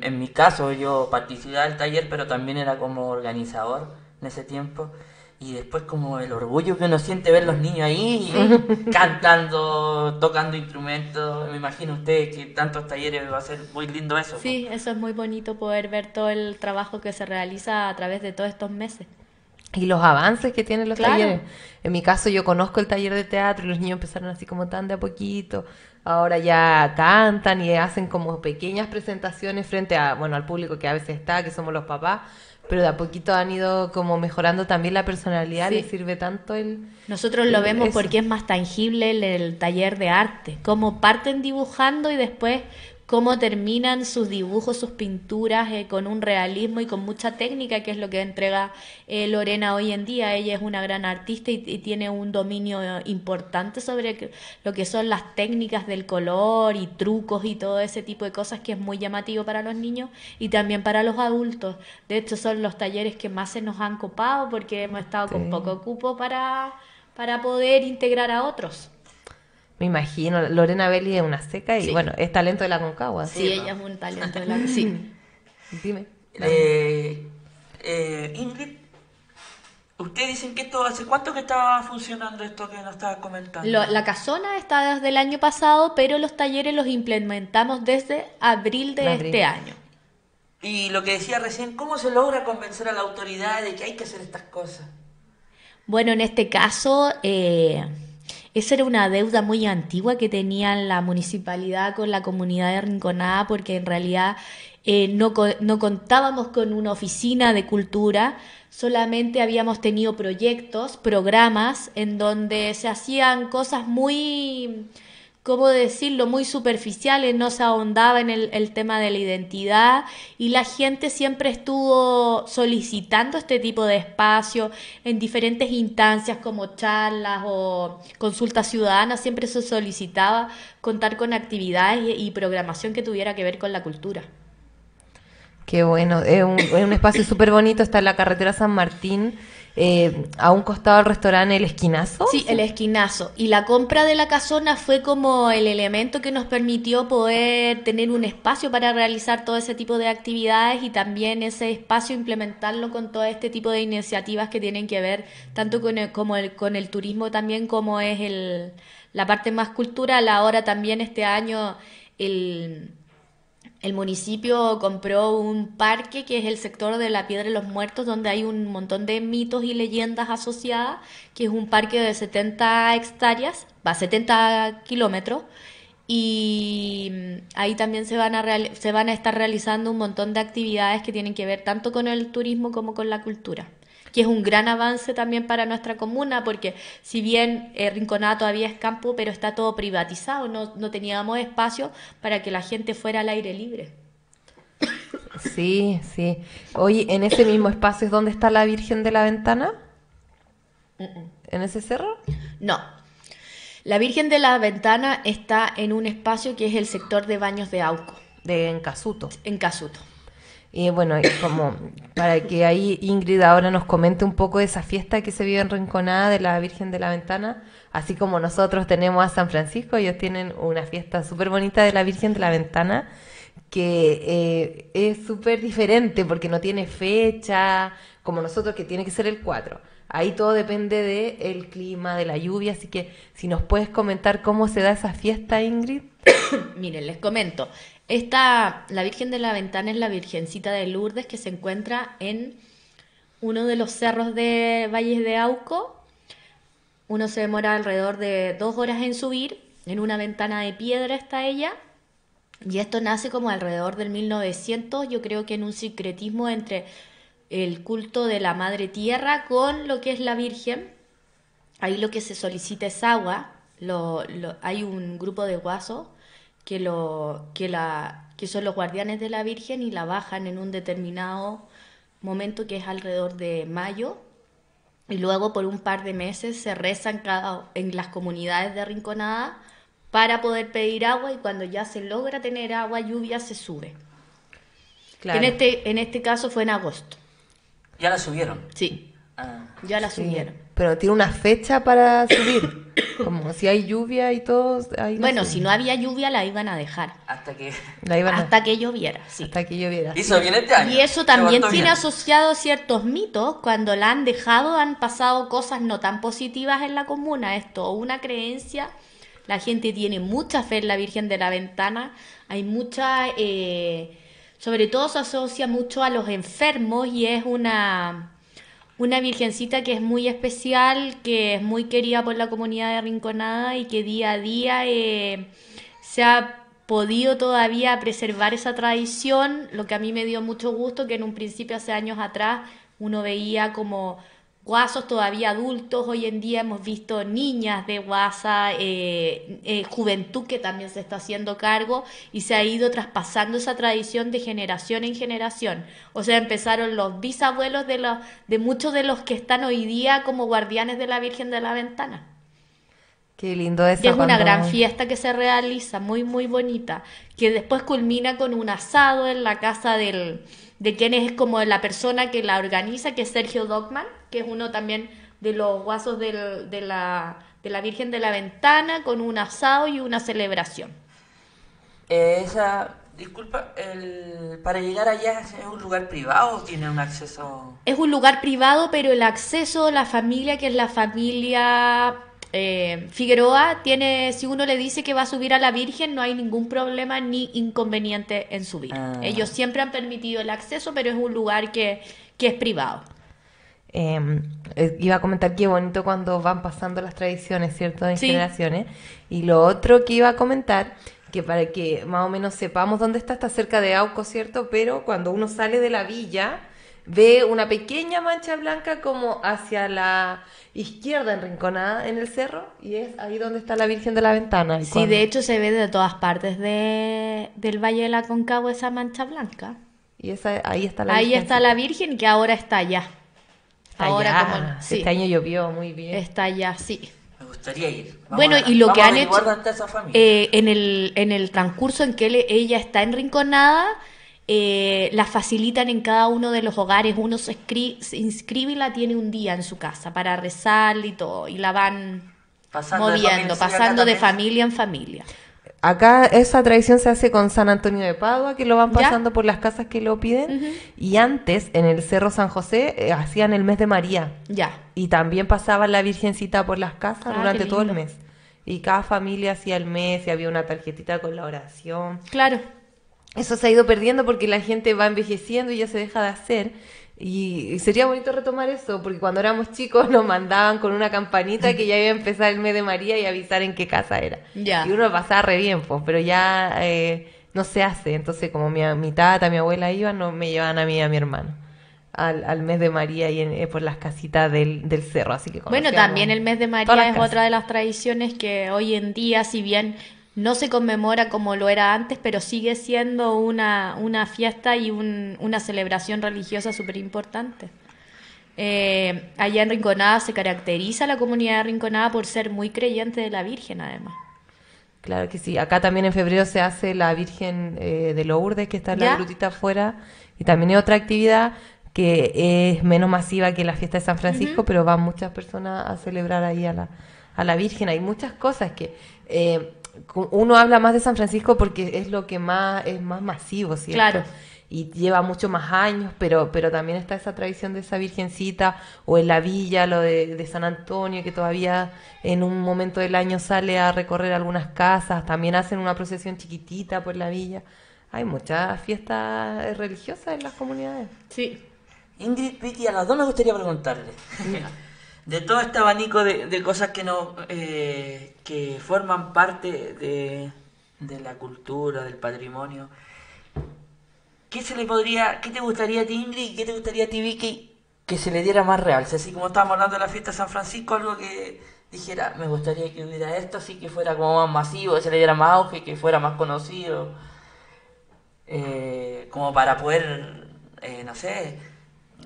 D: en mi caso yo participé del taller, pero también era como organizador en ese tiempo. Y después como el orgullo que uno siente ver los niños ahí [laughs] cantando, tocando instrumentos. Me imagino ustedes que tantos talleres va a ser muy lindo eso.
C: Sí, eso es muy bonito poder ver todo el trabajo que se realiza a través de todos estos meses.
A: Y los avances que tienen los talleres. En mi caso yo conozco el taller de teatro y los niños empezaron así como tan de a poquito. Ahora ya cantan y hacen como pequeñas presentaciones frente a, bueno, al público que a veces está, que somos los papás pero de a poquito han ido como mejorando también la personalidad, y sirve tanto el...
C: Nosotros lo vemos porque es
A: más tangible el, el, taller de arte, como
C: parten dibujando y después cómo terminan sus dibujos, sus pinturas eh, con un realismo y con mucha técnica, que es lo que entrega eh, Lorena hoy en día. Ella es una gran artista y, tiene un dominio eh, importante sobre lo que son las técnicas del color y trucos y todo ese tipo de cosas que es muy llamativo para los niños y también para los adultos. De hecho, son los talleres que más se nos han copado porque hemos estado con poco cupo para poder integrar a otros.
A: Me imagino, Lorena Belli es una seca y bueno, es talento de la Concagua. Sí, ella
C: es un talento de la Concagua. Sí. [laughs] Dime.
D: Eh, eh, Ingrid, ustedes dicen que esto, ¿hace cuánto que estaba funcionando esto que nos estaba comentando? la
C: casona está desde el año pasado, pero los talleres los implementamos desde abril de este año.
D: Y lo que decía recién, ¿cómo se logra convencer a la autoridad de que hay que hacer estas cosas?
C: Bueno, en este caso... Eh, esa era una deuda muy antigua que tenía la municipalidad con la comunidad de Rinconada, porque en realidad eh, no, no contábamos con una oficina de cultura, solamente habíamos tenido proyectos, programas en donde se hacían cosas muy ¿cómo decirlo?, muy superficiales, no se ahondaba en el, tema de la identidad y la gente siempre estuvo solicitando este tipo de espacio en diferentes instancias como charlas o consultas ciudadanas, siempre se solicitaba contar con actividades y, programación que tuviera que ver con la cultura.
A: Qué bueno, es un, es un espacio súper [coughs] bonito, está en la carretera San Martín eh, a un costado del restaurante el esquinazo. Sí, el esquinazo.
C: Y la compra de la casona fue como el elemento que nos permitió poder tener un espacio para realizar todo ese tipo de actividades y también ese espacio implementarlo con todo este tipo de iniciativas que tienen que ver tanto con el, como el, con el turismo también como es el, la parte más cultural. Ahora también este año el el municipio compró un parque que es el sector de la Piedra de los Muertos, donde hay un montón de mitos y leyendas asociadas, que es un parque de 70 hectáreas, va 70 kilómetros, y mm, ahí también se van, a se van a estar realizando un montón de actividades que tienen que ver tanto con el turismo como con la cultura que es un gran avance también para nuestra comuna, porque si bien eh, Rinconada todavía es campo, pero está todo privatizado, no, teníamos espacio para que la gente fuera al aire libre.
A: Sí, sí. Oye, ¿en ese mismo espacio es donde está la Virgen de la Ventana? ¿En ese cerro? No. La Virgen de la Ventana está en un
C: espacio que es el sector de baños de Auco. De Encasuto. En Casuto.
A: Y eh, bueno, como para que ahí Ingrid ahora nos comente un poco de esa fiesta que se vive en Rinconada de la Virgen de la Ventana, así como nosotros tenemos a San Francisco, ellos tienen una fiesta súper bonita de la Virgen de la Ventana que eh, es súper diferente porque no tiene fecha, como nosotros que tiene que ser el 4. Ahí todo depende del clima, de la lluvia, así que si nos puedes comentar cómo se da esa fiesta, Ingrid. [coughs] Miren, les comento la Virgen de la Ventana es la Virgencita de Lourdes
C: que se encuentra en uno de los cerros de Valles de Auco. Uno se demora alrededor de dos horas en subir. En una ventana de piedra está ella. Y esto nace como alrededor del 1900, yo creo que en un secretismo entre el culto de la Madre Tierra con lo que es la Virgen. Ahí lo que se solicita es agua. hay un grupo de guasos que, lo, que, la, que son los guardianes de la Virgen y la bajan en un determinado momento que es alrededor de mayo. Y luego por un par de meses se rezan cada, en las comunidades de Rinconada para poder pedir agua y cuando ya se logra tener agua, lluvia, se sube. En, este, en este caso fue en agosto. ¿Ya la subieron? Sí. Ah. ya la subieron
A: pero tiene una fecha para subir. [coughs] Como si hay lluvia y todo. bueno, si no
C: había lluvia la iban a dejar. Hasta que,
A: la iban hasta que lloviera, sí. Hasta que lloviera. este año. Y eso también tiene
C: asociado ciertos mitos. Cuando la han dejado han pasado cosas no tan positivas en la comuna. Esto, una creencia. La gente tiene mucha fe en la Virgen de la Ventana. Hay mucha... Eh, sobre todo se asocia mucho a los enfermos y es una una virgencita que es muy especial, que es muy querida por la comunidad de Rinconada y que día a día eh, se ha podido todavía preservar esa tradición, lo que a mí me dio mucho gusto, que en un principio hace años atrás uno veía como guasos todavía adultos, hoy en día hemos visto niñas de guasa, eh, eh, juventud que también se está haciendo cargo y se ha ido traspasando esa tradición de generación en generación. O sea, empezaron los bisabuelos de, los, de muchos de los que están hoy día como guardianes de la Virgen de la Ventana.
A: Qué lindo eso. es una gran fiesta
C: que se realiza, muy, muy bonita, que después culmina con un asado en la casa del, de quién es como la persona que la organiza, que es Sergio Dogman, que es uno también de los guasos de, la, de la Virgen de la Ventana, con un asado y una celebración.
D: Eh, esa, disculpa, para llegar allá es un lugar privado o tiene un acceso...
C: Es un lugar privado, pero el acceso de la familia, que es la familia eh, Figueroa tiene, si uno le dice que va a subir a la Virgen, no hay ningún problema ni inconveniente en subir. Ah. Ellos siempre han permitido el acceso, pero es
A: un lugar que, que es privado. Em, eh, iba a comentar qué bonito cuando van pasando las tradiciones, ¿cierto? de sí. generaciones. Y lo otro que iba a comentar que para que más o menos sepamos dónde está, está cerca de Auco, ¿cierto? Pero cuando uno sale de la villa, ve una pequeña mancha blanca como hacia la izquierda enrinconada en el cerro y es ahí donde está la Virgen
C: de la Ventana. Sí, de hecho se ve de todas partes de, del Valle de la Concagua esa mancha blanca. Y ahí está la ahí Virgen. está la Virgen que ahora está allá.
A: ahora Como, este sí. Este año llovió muy bien. Está
C: allá, sí.
A: Me gustaría ir. bueno, y lo que han hecho eh, en, el,
C: en el transcurso en que ella está enrinconada, eh, la facilitan en cada uno de los hogares. Uno se, inscribe y la tiene un día en su casa para rezar y todo, y la van moviendo, pasando de familia en familia.
A: Acá esa tradición se hace con San Antonio de Padua, que lo van pasando por las casas que lo piden. Y antes, en el Cerro San José, eh, hacían el mes de María. Ya. Y también pasaba la Virgencita por las casas ah, durante todo el mes. Y cada familia hacía el mes y había una tarjetita con la oración. Claro eso se ha ido perdiendo porque la gente va envejeciendo y ya se deja de hacer. Y sería bonito retomar eso, porque cuando éramos chicos nos mandaban con una campanita que ya iba a empezar el mes de María y avisar en qué casa era. Y uno pasaba re bien, pues, pero ya eh, no se hace. Entonces, como mi, tata, mi abuela iban, no me llevaban a mí y a mi hermano. Al, mes de María y en, eh, por las casitas del, cerro. Así que bueno, también el
C: mes de María es otra de las tradiciones que hoy en día, si bien no se conmemora como lo era antes, pero sigue siendo una, fiesta y una celebración religiosa súper importante. Eh, allá en Rinconada se caracteriza la comunidad de Rinconada por ser muy creyente de la Virgen, además.
A: Claro que sí. Acá también en febrero se hace la Virgen eh, de Lourdes, que está en la grutita afuera. Y también hay otra actividad que es menos masiva que la fiesta de San Francisco, pero van muchas personas a celebrar ahí a la, a la Virgen. Hay muchas cosas que... Eh, uno habla más de San Francisco porque es lo que más es más masivo, ¿cierto? Claro. Y lleva mucho más años, pero, pero también está esa tradición de esa virgencita, o en la villa, lo de, San Antonio, que todavía en un momento del año sale a recorrer algunas casas, también hacen una procesión chiquitita por la villa. Hay muchas fiestas religiosas en las comunidades. Sí. Ingrid
D: Pitti, a las dos me gustaría preguntarle. [laughs] de todo este abanico de, cosas que, no, eh, que forman parte de, la cultura, del patrimonio, ¿qué se le podría, qué te gustaría a ti, Ingrid, qué te gustaría a ti, Vicky, que se le diera más realce? Así como estábamos hablando de la fiesta de San Francisco, algo que dijera, me gustaría que hubiera esto, así que fuera como más masivo, que se le diera más auge, que fuera más conocido, eh, como para poder, eh, no sé,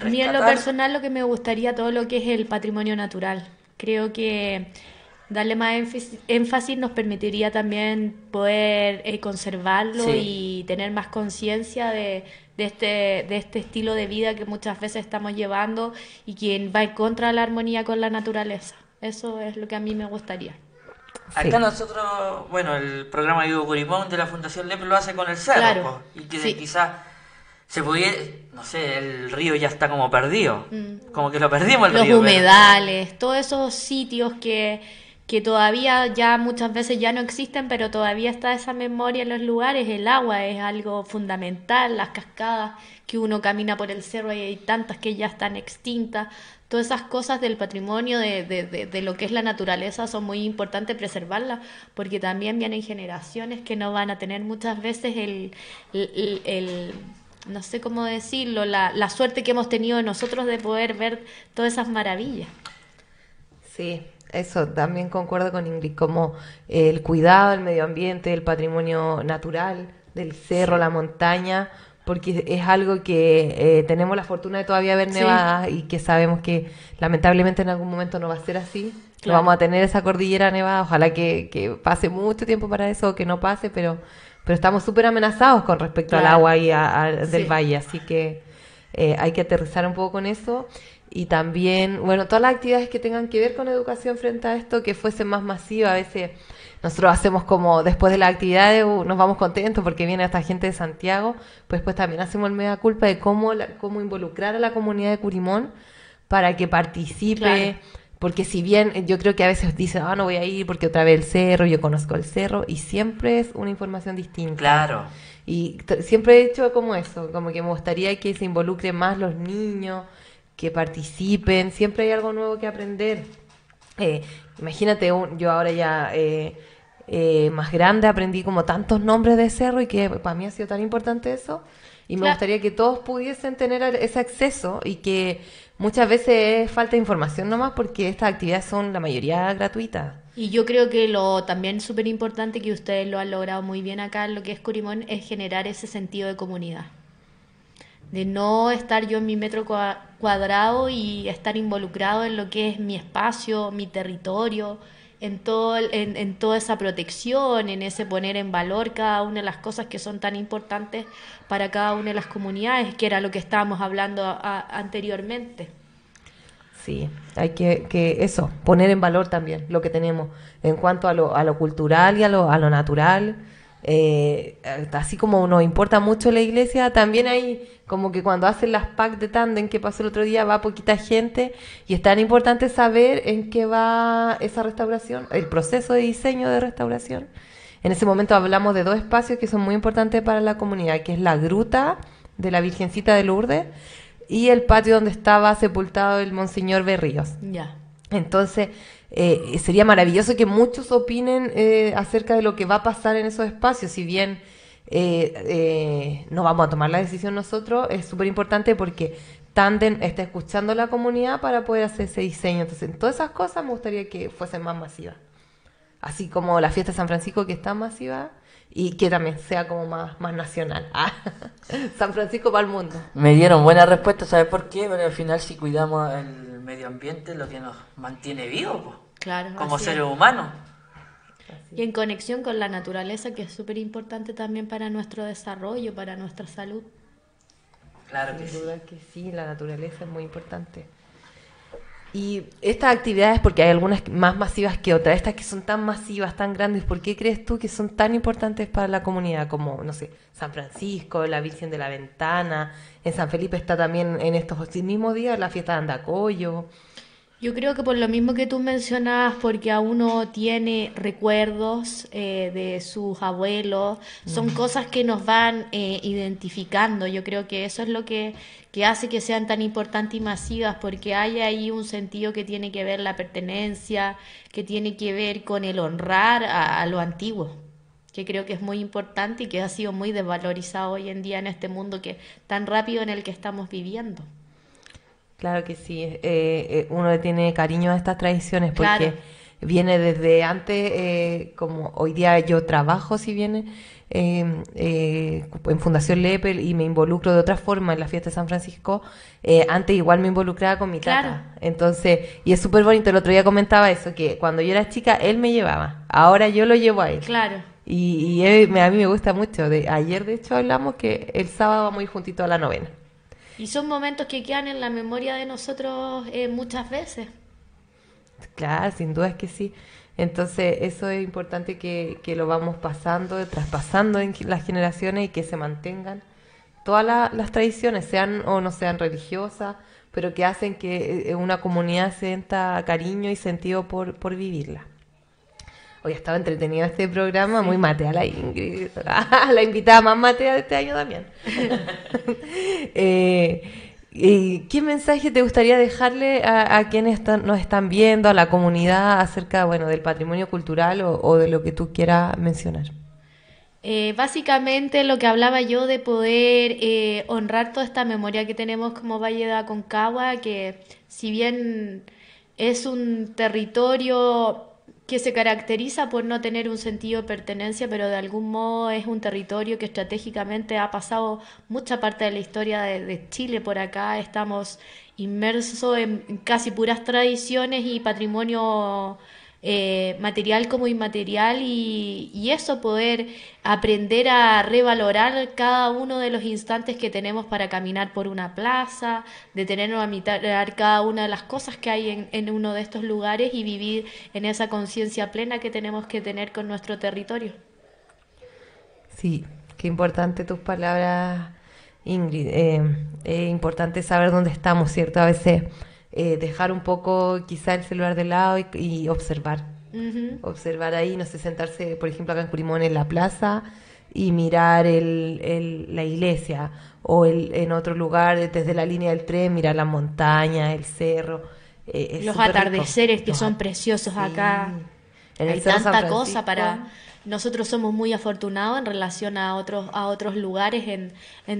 C: a mí en lo personal lo que me gustaría todo lo que es el patrimonio natural. Creo que darle más énfasis nos permitiría también poder eh, conservarlo y tener más conciencia de, este, de este estilo de vida que muchas veces estamos llevando y quien va en contra de la armonía con la naturaleza. Eso es lo que a mí me gustaría. Acá
D: nosotros, bueno, el programa Vivo Curimón de la Fundación LEP lo hace con el cerro y que quizás se no sé, el río ya está como perdido, mm. como que lo perdimos el Los río. Los
C: humedales, todos esos sitios que, que todavía ya muchas veces ya no existen, pero todavía está esa memoria en los lugares, el agua es algo fundamental, las cascadas, que uno camina por el cerro y hay tantas que ya están extintas, todas esas cosas del patrimonio, de, lo que es la naturaleza, son muy importantes preservarlas, porque también vienen generaciones que no van a tener muchas veces el no sé cómo decirlo, la, la suerte que hemos tenido nosotros de poder ver todas esas maravillas.
A: Sí, eso también concuerdo con Ingrid, como el cuidado del medio ambiente, el patrimonio natural, del cerro, la montaña, porque es algo que eh, tenemos la fortuna de todavía ver nevada y que sabemos que lamentablemente en algún momento no va a ser así. No vamos a tener esa cordillera nevada, ojalá que, que pase mucho tiempo para eso, que no pase, pero pero estamos súper amenazados con respecto al agua y a, del valle, así que eh, hay que aterrizar un poco con eso. Y también, bueno, todas las actividades que tengan que ver con educación frente a esto, que fuese más masiva, a veces nosotros hacemos como después de la actividad nos vamos contentos porque viene esta gente de Santiago, pues pues también hacemos el mega culpa de cómo, cómo involucrar a la comunidad de Curimón para que participe. Porque si bien yo creo que a veces dicen, ah, no voy a ir porque otra vez el cerro, yo conozco el cerro, y siempre es una información distinta. Claro. Y siempre he hecho como eso, como que me gustaría que se involucren más los niños, que participen, siempre hay algo nuevo que aprender. Eh, imagínate, yo ahora ya eh, eh, más grande aprendí como tantos nombres de cerro y que para mí ha sido tan importante eso. Y me gustaría que todos pudiesen tener ese acceso y que muchas veces falta de información nomás porque estas actividades son la mayoría gratuitas.
C: Y yo creo que lo también súper importante que ustedes lo han logrado muy bien acá en lo que es Curimón es generar ese sentido de comunidad. De no estar yo en mi metro cuadrado y estar involucrado en lo que es mi espacio, mi territorio, en, todo, en, en, toda esa protección, en ese poner en valor cada una de las cosas que son tan importantes para cada una de las comunidades, que era lo que estábamos hablando anteriormente.
A: Sí, hay que, que, eso, poner en valor también lo que tenemos en cuanto a lo, a lo cultural y a lo, a lo natural eh, así como nos importa mucho la iglesia, también hay como que cuando hacen las PAC de tándem que pasó el otro día, va poquita gente y es tan importante saber en qué va esa restauración, el proceso de diseño de restauración. En ese momento hablamos de dos espacios que son muy importantes para la comunidad, que es la gruta de la Virgencita de Lourdes y el patio donde estaba sepultado el Monseñor Berríos. Ya. Entonces, eh, eh, sería maravilloso que muchos opinen eh, acerca de lo que va a pasar en esos espacios, si bien no vamos a tomar la decisión nosotros, es súper importante porque Tanden está escuchando a la comunidad para poder hacer ese diseño. Entonces, en todas esas cosas me gustaría que fuesen más masivas. Así como la fiesta de San Francisco que está masiva y que también sea como más, más nacional. [laughs] Ah, San Francisco para el mundo. Me dieron buena
D: respuesta, ¿sabes por qué? Pero al final si cuidamos el medio ambiente lo que nos mantiene vivos, como seres humanos.
A: Y en
C: conexión con la naturaleza, que es súper importante también para nuestro desarrollo, para nuestra salud.
A: Claro Sin duda que sí, la naturaleza es muy importante. Y estas actividades, porque hay algunas más masivas que otras, estas que son tan masivas, tan grandes, ¿por qué crees tú que son tan importantes para la comunidad? Como, no sé, San Francisco, la Virgen de la Ventana, en San Felipe está también en estos mismos días la fiesta de Andacoyo. Yo creo que por lo mismo que tú
C: mencionabas, porque a uno tiene recuerdos eh, de sus abuelos, son cosas que nos van eh, identificando. Yo creo que eso es lo que, hace que sean tan importantes y masivas, porque hay ahí un sentido que tiene que ver la pertenencia, que tiene que ver con el honrar a, a lo antiguo, que creo que es muy importante y que ha sido muy desvalorizado hoy en día en este mundo que tan rápido en el que estamos viviendo.
A: Claro que sí, eh, eh, uno le tiene cariño a estas tradiciones porque viene desde antes, eh, como hoy día yo trabajo si viene en Fundación Lepel y me involucro de otra forma en la fiesta de San Francisco, antes igual me involucraba con mi claro. Entonces, y es súper bonito, el otro día comentaba eso, que cuando yo era chica él me llevaba, ahora yo lo llevo a él. Claro. Y, a mí me gusta mucho, de, ayer de hecho hablamos que el sábado vamos a juntito a la novena.
C: Y son momentos que quedan en la memoria de nosotros eh, muchas veces.
A: Claro, sin duda es que sí. Entonces, eso es importante que, lo vamos pasando, traspasando en las generaciones y que se mantengan todas las tradiciones, sean o no sean religiosas, pero que hacen que eh, una comunidad sienta cariño y sentido por, por vivirla. Hoy estaba entretenido este programa, muy matea la Ingrid, [laughs] ah, la invitada más matea de este año también. [laughs] Eh, ¿Qué mensaje te gustaría dejarle a, quienes nos están viendo, a la comunidad, acerca bueno, del patrimonio cultural o, de lo que tú quieras mencionar?
C: Eh, básicamente lo que hablaba yo de poder eh, honrar toda esta memoria que tenemos como Valle de Aconcagua, que si bien es un territorio que se caracteriza por no tener un sentido de pertenencia, pero de algún modo es un territorio que estratégicamente ha pasado mucha parte de la historia de, Chile por acá. Estamos inmersos en casi puras tradiciones y patrimonio eh, material como inmaterial y, eso, poder aprender a revalorar cada uno de los instantes que tenemos para caminar por una plaza, detenernos a mirar cada una de las cosas que hay en, uno de estos lugares y vivir en esa conciencia plena que tenemos que tener con nuestro territorio.
A: Sí, qué importante tus palabras, Ingrid. Eh, importante saber dónde estamos, ¿cierto? A veces eh, dejar un poco quizá el celular de lado y, observar. Observar ahí, no sé, sentarse, por ejemplo, acá en Curimón en la plaza y mirar el, la iglesia o el, en otro lugar eh, desde la línea del tren mirar la montaña, el cerro. Eh, los atardeceres que son preciosos acá. Hay tanta cosa para
C: nosotros somos muy afortunados en relación a otros, a otros lugares, en,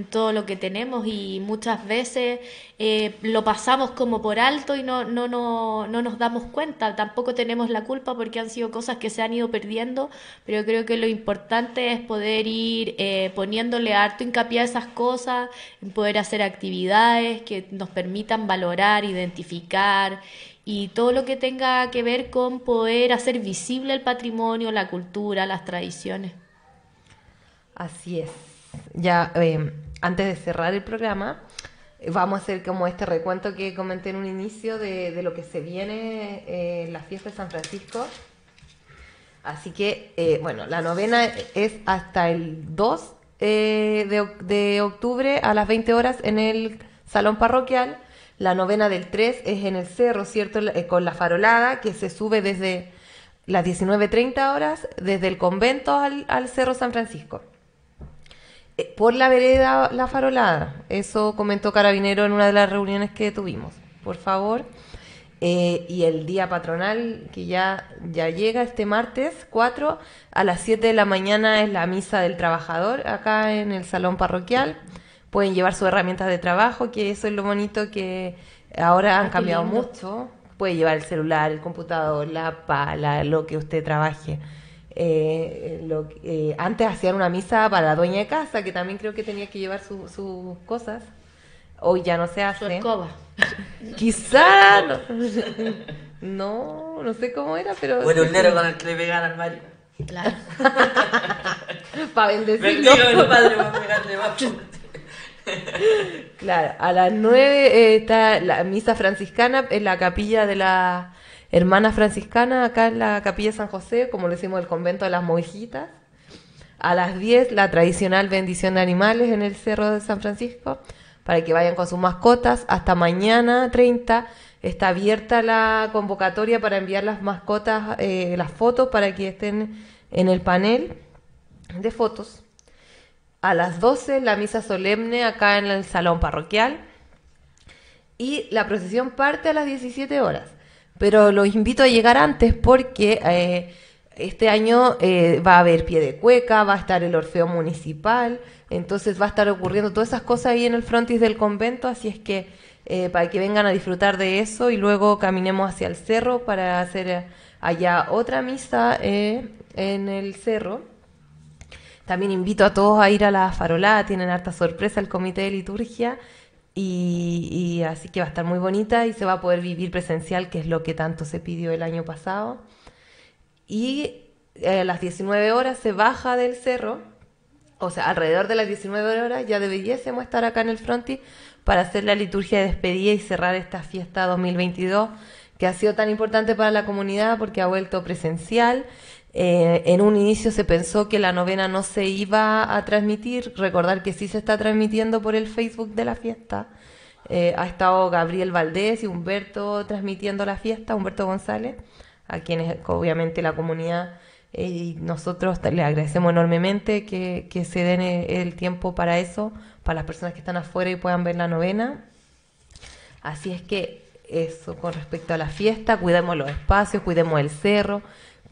C: todo lo que tenemos y muchas veces eh, lo pasamos como por alto y no, no, no, no nos damos cuenta, tampoco tenemos la culpa porque han sido cosas que se han ido perdiendo, pero creo que lo importante es poder ir eh, poniéndole harto hincapié a esas cosas, poder hacer actividades que nos permitan valorar, identificar y todo lo que tenga que ver con poder hacer visible el patrimonio, la cultura, las tradiciones.
A: Así es. Ya, eh, antes de cerrar el programa, eh, vamos a hacer como este recuento que comenté en un inicio de, lo que se viene eh, la fiesta de San Francisco. Así que, bueno, la novena es hasta el 2 de, de, octubre a las 20 horas en el Salón Parroquial. La novena del 3 es en el cerro, ¿cierto? Eh, con la farolada que se sube desde las 19.30 horas, desde el convento al, cerro San Francisco. Eh, por la vereda La Farolada, eso comentó Carabinero en una de las reuniones que tuvimos. Por favor. Eh, y el día patronal que ya, ya llega este martes 4 a las 7 de la mañana es la misa del trabajador acá en el salón parroquial pueden llevar sus herramientas de trabajo, que eso es lo bonito que ahora han cambiado mucho. Puede llevar el celular, el computador, la pala, lo que usted trabaje. Eh, lo, eh, antes hacían una misa para la dueña de casa, que también creo que tenía que llevar sus cosas. Hoy ya no se hace. Su escoba. Quizá. [laughs] No, no, sé cómo era, pero. Bueno, el con
D: el que le al mario.
A: Claro. [laughs] para bendecirlo. el padre más [laughs] Claro, a las 9 eh, está la misa franciscana en la capilla de la hermana franciscana, acá en la capilla San José, como decimos decimos el convento de las monjitas. A las 10 la tradicional bendición de animales en el Cerro de San Francisco, para que vayan con sus mascotas. Hasta mañana 30 está abierta la convocatoria para enviar las mascotas, eh, las fotos, para que estén en el panel de fotos a las 12 la misa solemne acá en el salón parroquial y la procesión parte a las 17 horas. Pero los invito a llegar antes porque eh, este año eh, va a haber pie de cueca, va a estar el Orfeo Municipal, entonces va a estar ocurriendo todas esas cosas ahí en el frontis del convento, así es que eh, para que vengan a disfrutar de eso y luego caminemos hacia el cerro para hacer allá otra misa en el cerro. También invito a todos a ir a la farolada, tienen harta sorpresa el comité de liturgia. Y, así que va a estar muy bonita y se va a poder vivir presencial, que es lo que tanto se pidió el año pasado. Y eh, a las 19 horas se baja del cerro, o sea, alrededor de las 19 horas ya deberíamos estar acá en el frontis para hacer la liturgia de despedida y cerrar esta fiesta 2022 que ha sido tan importante para la comunidad porque ha vuelto presencial eh, en un inicio se pensó que la novena no se iba a transmitir, recordar que sí se está transmitiendo por el Facebook de la fiesta. Eh, ha estado Gabriel Valdés y Humberto transmitiendo la fiesta, Humberto González, a quienes obviamente la comunidad eh, y nosotros le agradecemos enormemente que, se den el tiempo para eso, para las personas que están afuera y puedan ver la novena. Así es que eso con respecto a la fiesta, cuidemos los espacios, cuidemos el cerro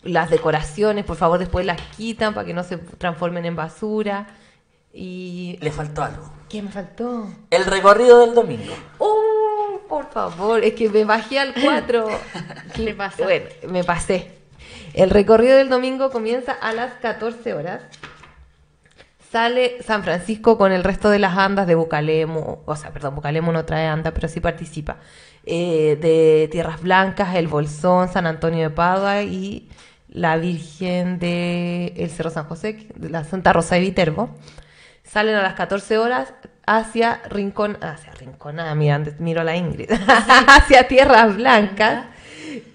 A: las decoraciones, por favor, después las quitan para que no se transformen en basura. Y. Le faltó algo. ¿Qué me faltó?
D: El recorrido del domingo.
A: ¡Oh! Por favor, es que me bajé al 4. [laughs] ¿Qué pasa? Bueno, me pasé.
B: El recorrido
A: del domingo comienza a las 14 horas. Sale San Francisco con el resto de las andas de Bucalemo. O sea, perdón, Bucalemo no trae andas, pero sí participa. Eh, de Tierras Blancas, El Bolsón, San Antonio de Padua y la Virgen del el Cerro San José, la Santa Rosa de Viterbo. Salen a las 14 horas hacia Rincón, hacia Rincón, ah, mira, miro a la Ingrid, [laughs] hacia Tierras Blancas.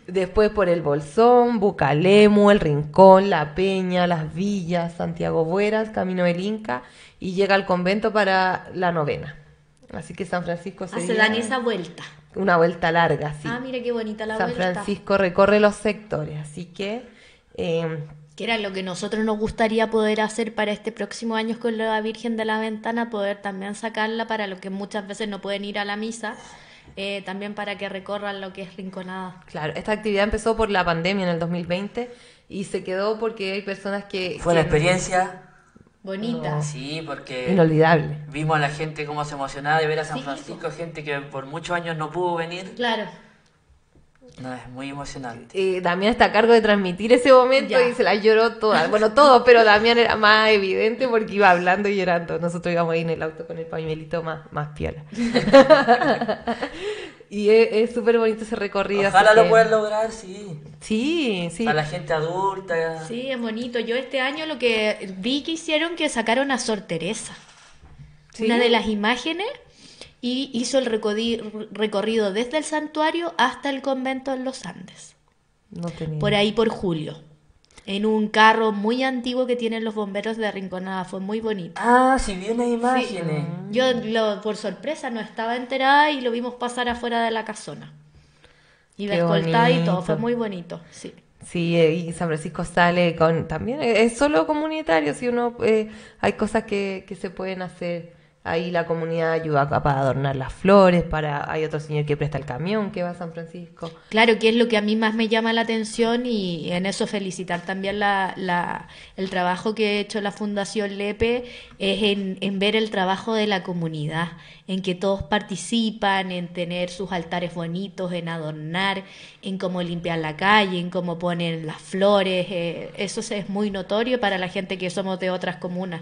A: Después por el Bolsón, Bucalemo, el Rincón, La Peña, Las Villas, Santiago Bueras, Camino del Inca y llega al convento para la novena. Así que San Francisco ah, se. Hace dan esa vuelta. Una vuelta larga, sí. Ah,
C: mira qué bonita la vuelta. San Francisco
A: recorre los sectores, así que eh, que era lo
C: que nosotros nos gustaría poder hacer para este próximo año con la Virgen de la Ventana, poder también sacarla para los que muchas veces no pueden ir a la misa. Eh, también para que recorran lo que es Rinconada.
A: Claro, esta actividad empezó por la pandemia en el 2020 y se quedó porque hay personas que... Fue una experiencia
D: bonita. Sí, porque... Inolvidable. Vimos a la gente cómo se emocionaba de ver a San Francisco, gente que por muchos años no pudo venir. Claro. No, es muy emocionante.
A: Eh, Damián está a cargo de transmitir ese momento y se la lloró toda, Bueno, todo, pero Damián era más evidente porque iba hablando y llorando. Nosotros íbamos ahí en el auto con el pañuelito más, más [laughs] y es súper bonito ese recorrido. Ojalá lo puedan
D: lograr, sí.
C: Sí, sí. A la gente adulta. Sí, es bonito. Yo este año lo que vi que hicieron que sacaron a Sor Teresa. Una de las imágenes y hizo el recorrido desde el santuario hasta el convento en los Andes. Por ahí por julio. En un carro muy antiguo que tienen los bomberos de arrinconada, Fue muy bonito. Ah, si bien imágenes. Yo por sorpresa no estaba enterada y lo vimos pasar afuera de la casona.
A: y escoltada y todo. Fue muy bonito, sí. Sí, eh, y San Francisco sale con... También eh, es solo comunitario, si uno... Eh, hay cosas que, que se pueden hacer Ahí la comunidad ayuda para adornar las flores, para hay otro señor que presta el camión que va a San Francisco. Claro, que es lo que a mí más me llama la atención
C: y en eso felicitar también la, la el trabajo que ha hecho la Fundación Lepe, es en, ver el trabajo de la comunidad, en que todos participan, en tener sus altares bonitos, en adornar, en cómo limpiar la calle, en cómo ponen las flores. Eh, eso es muy notorio para la gente que somos de otras comunas.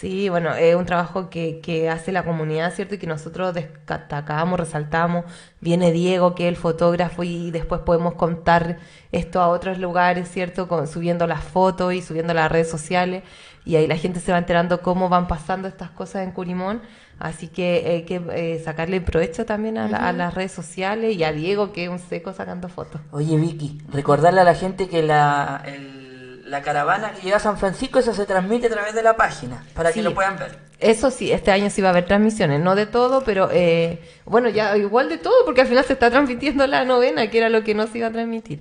A: Sí, bueno, es un trabajo que, que, hace la comunidad, ¿cierto? Y que nosotros destacamos, resaltamos. Viene Diego, que es el fotógrafo, y después podemos contar esto a otros lugares, ¿cierto? Con, subiendo las fotos y subiendo las redes sociales. Y ahí la gente se va enterando cómo van pasando estas cosas en Curimón. Así que hay que eh, sacarle provecho también a, las redes sociales y a Diego, que es un seco sacando fotos.
D: Oye, Vicky, recordarle a la
A: gente que la la caravana que llega a San Francisco, eso se transmite a través de
D: la página, para que lo puedan ver.
A: Eso sí, este año sí va a haber transmisiones, no de todo, pero eh, bueno, ya igual de todo, porque al final se está transmitiendo la novena, que era lo que no se iba a transmitir.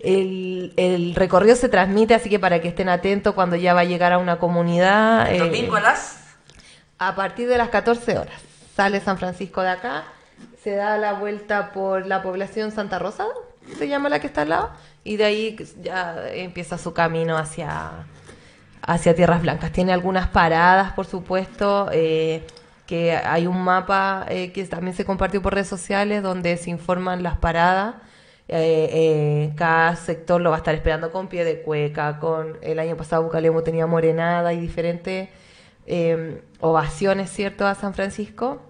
A: El, recorrido se transmite, así que para que estén atentos cuando ya va a llegar a una comunidad. Eh, domingo a A partir de las 14 horas. Sale San Francisco de acá, se da la vuelta por la población Santa Rosa, se llama la que está al lado y de ahí ya empieza su camino hacia, hacia Tierras Blancas. Tiene algunas paradas, por supuesto, eh, que hay un mapa eh, que también se compartió por redes sociales donde se informan las paradas. Eh, cada sector lo va a estar esperando con pie de cueca, con el año pasado Bucalemo tenía morenada y diferentes ovaciones, ¿cierto?, a San Francisco.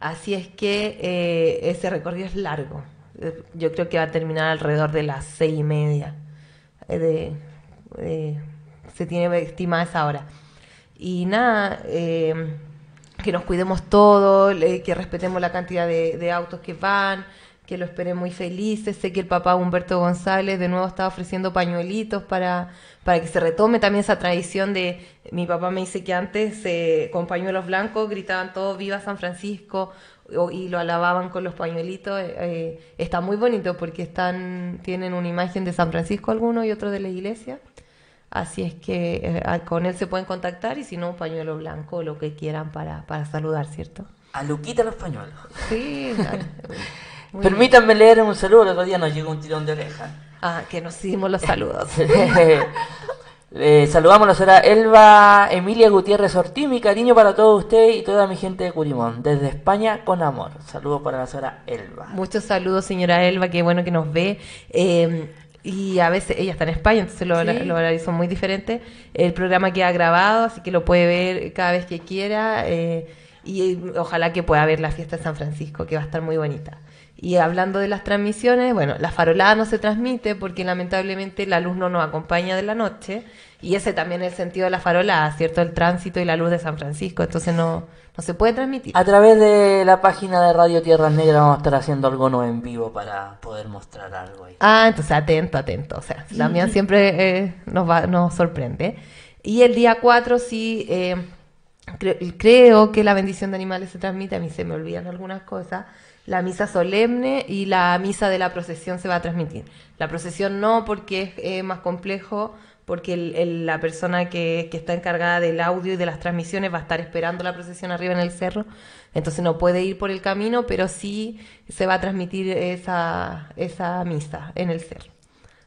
A: Así es que ese recorrido es largo. Eh, yo creo que va a terminar alrededor de las seis y media. Eh, eh, se tiene estimada esa hora. Y nada, que nos cuidemos todos, que respetemos la cantidad de autos que van, que lo esperé muy felices. Sé que el papá Humberto González de nuevo está ofreciendo pañuelitos para, para que se retome también esa tradición de, mi papá me dice que antes eh, con pañuelos blancos gritaban todos viva San Francisco y lo alababan con los pañuelitos. Eh, eh, está muy bonito porque están, tienen una imagen de San Francisco alguno y otro de la iglesia. Así es que con él se pueden contactar y si no, un pañuelo blanco lo que quieran para, saludar, ¿cierto? A Luquita los pañuelos. Sí, [laughs] Permítanme leer un saludo, el otro día nos llegó un tirón de oreja.
D: Ah, que nos hicimos los saludos. [laughs] Eh, saludamos a la señora Elba Emilia Gutiérrez Ortiz, mi cariño para todos ustedes y toda mi gente de Curimón, desde España con amor. Saludos para la señora Elba.
A: Muchos saludos, señora Elba, qué bueno que nos ve. Em, y a veces ella está en España, entonces lo sí. son muy diferente El programa queda grabado, así que lo puede ver cada vez que quiera. Eh, y ojalá que pueda ver la fiesta de San Francisco, que va a estar muy bonita. Y hablando de las transmisiones, bueno, la farolada no se transmite porque lamentablemente la luz no nos acompaña de la noche. Y ese también es el sentido de la farolada, ¿cierto? El tránsito y la luz de San Francisco. Entonces no, no se puede transmitir. A través de la página de Radio Tierras Negras vamos a estar haciendo algo nuevo en vivo para
D: poder mostrar algo
A: ahí. Ah, entonces atento, atento. O sea, también siempre eh, nos, va, nos sorprende. Y el día 4 sí... Eh, creo, creo que la bendición de animales se transmite, a mí se me olvidan algunas cosas, la misa solemne y la misa de la procesión se va a transmitir. La procesión no porque es eh, más complejo, porque la persona que, está encargada del audio y de las transmisiones va a estar esperando la procesión arriba en el cerro, entonces no puede ir por el camino, pero sí se va a transmitir esa, esa misa en el cerro.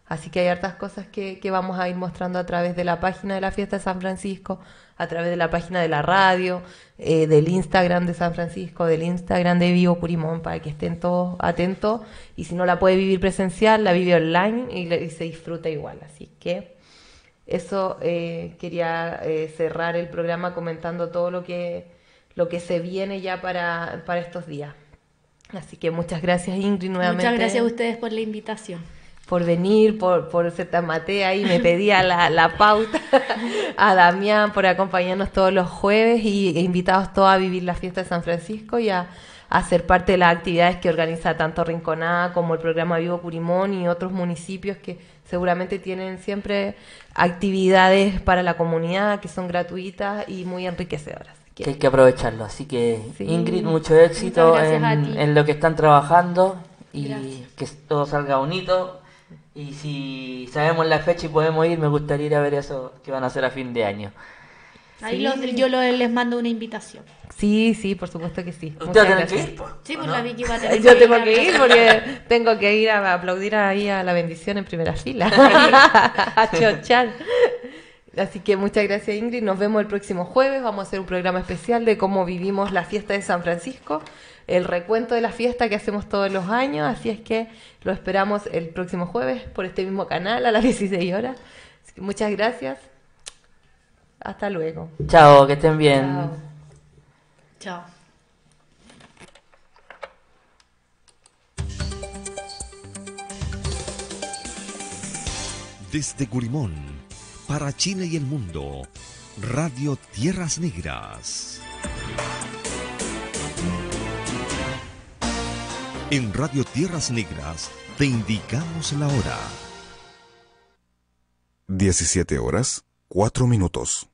A: Así que hay hartas cosas que, que vamos a ir mostrando a través de la página de la fiesta de San Francisco, a través de la página de la radio, eh, del Instagram de San Francisco, del Instagram de Vivo Curimón, para que estén todos atentos. Y si no la puede vivir presencial, la vive online y, se disfruta igual. Así que eso eh, quería eh, cerrar el programa comentando todo lo que, lo que se viene ya para, para estos días. Así que muchas gracias Ingrid nuevamente. Muchas gracias a
C: ustedes por la invitación
A: por venir, por, ser tan matea y me pedía la, pauta, a Damián por acompañarnos todos los jueves y e invitados todos a vivir la fiesta de San Francisco y a, a ser parte de las actividades que organiza tanto Rinconada como el programa Vivo Curimón y otros municipios que seguramente tienen siempre actividades para la comunidad que son gratuitas y muy enriquecedoras. Que,
D: hay que aprovecharlo. Así que Ingrid, mucho éxito en, lo que están trabajando y que todo salga bonito. Y si sabemos la fecha y podemos ir, me gustaría ir a ver eso que van a hacer a fin de año.
C: Ahí yo les mando una invitación.
A: Sí, sí, por supuesto que sí. Sí, pues la Vicky va a tener [laughs] Yo tengo que ir porque tengo que ir a aplaudir ahí a la bendición en primera fila. [laughs] [laughs] a chochar. Así que muchas gracias Ingrid, nos vemos el próximo jueves, vamos a hacer un programa especial de cómo vivimos la fiesta de San Francisco el recuento de la fiesta que hacemos todos los años. Así es que lo esperamos el próximo jueves por este mismo canal a las 16 [laughs] horas. muchas gracias. Hasta luego.
D: Chao, que estén bien.
A: Chao.
B: Desde Gurimón, para China y el mundo, Radio Tierras Negras. En Radio Tierras Negras te indicamos la hora. 17 horas, 4 minutos.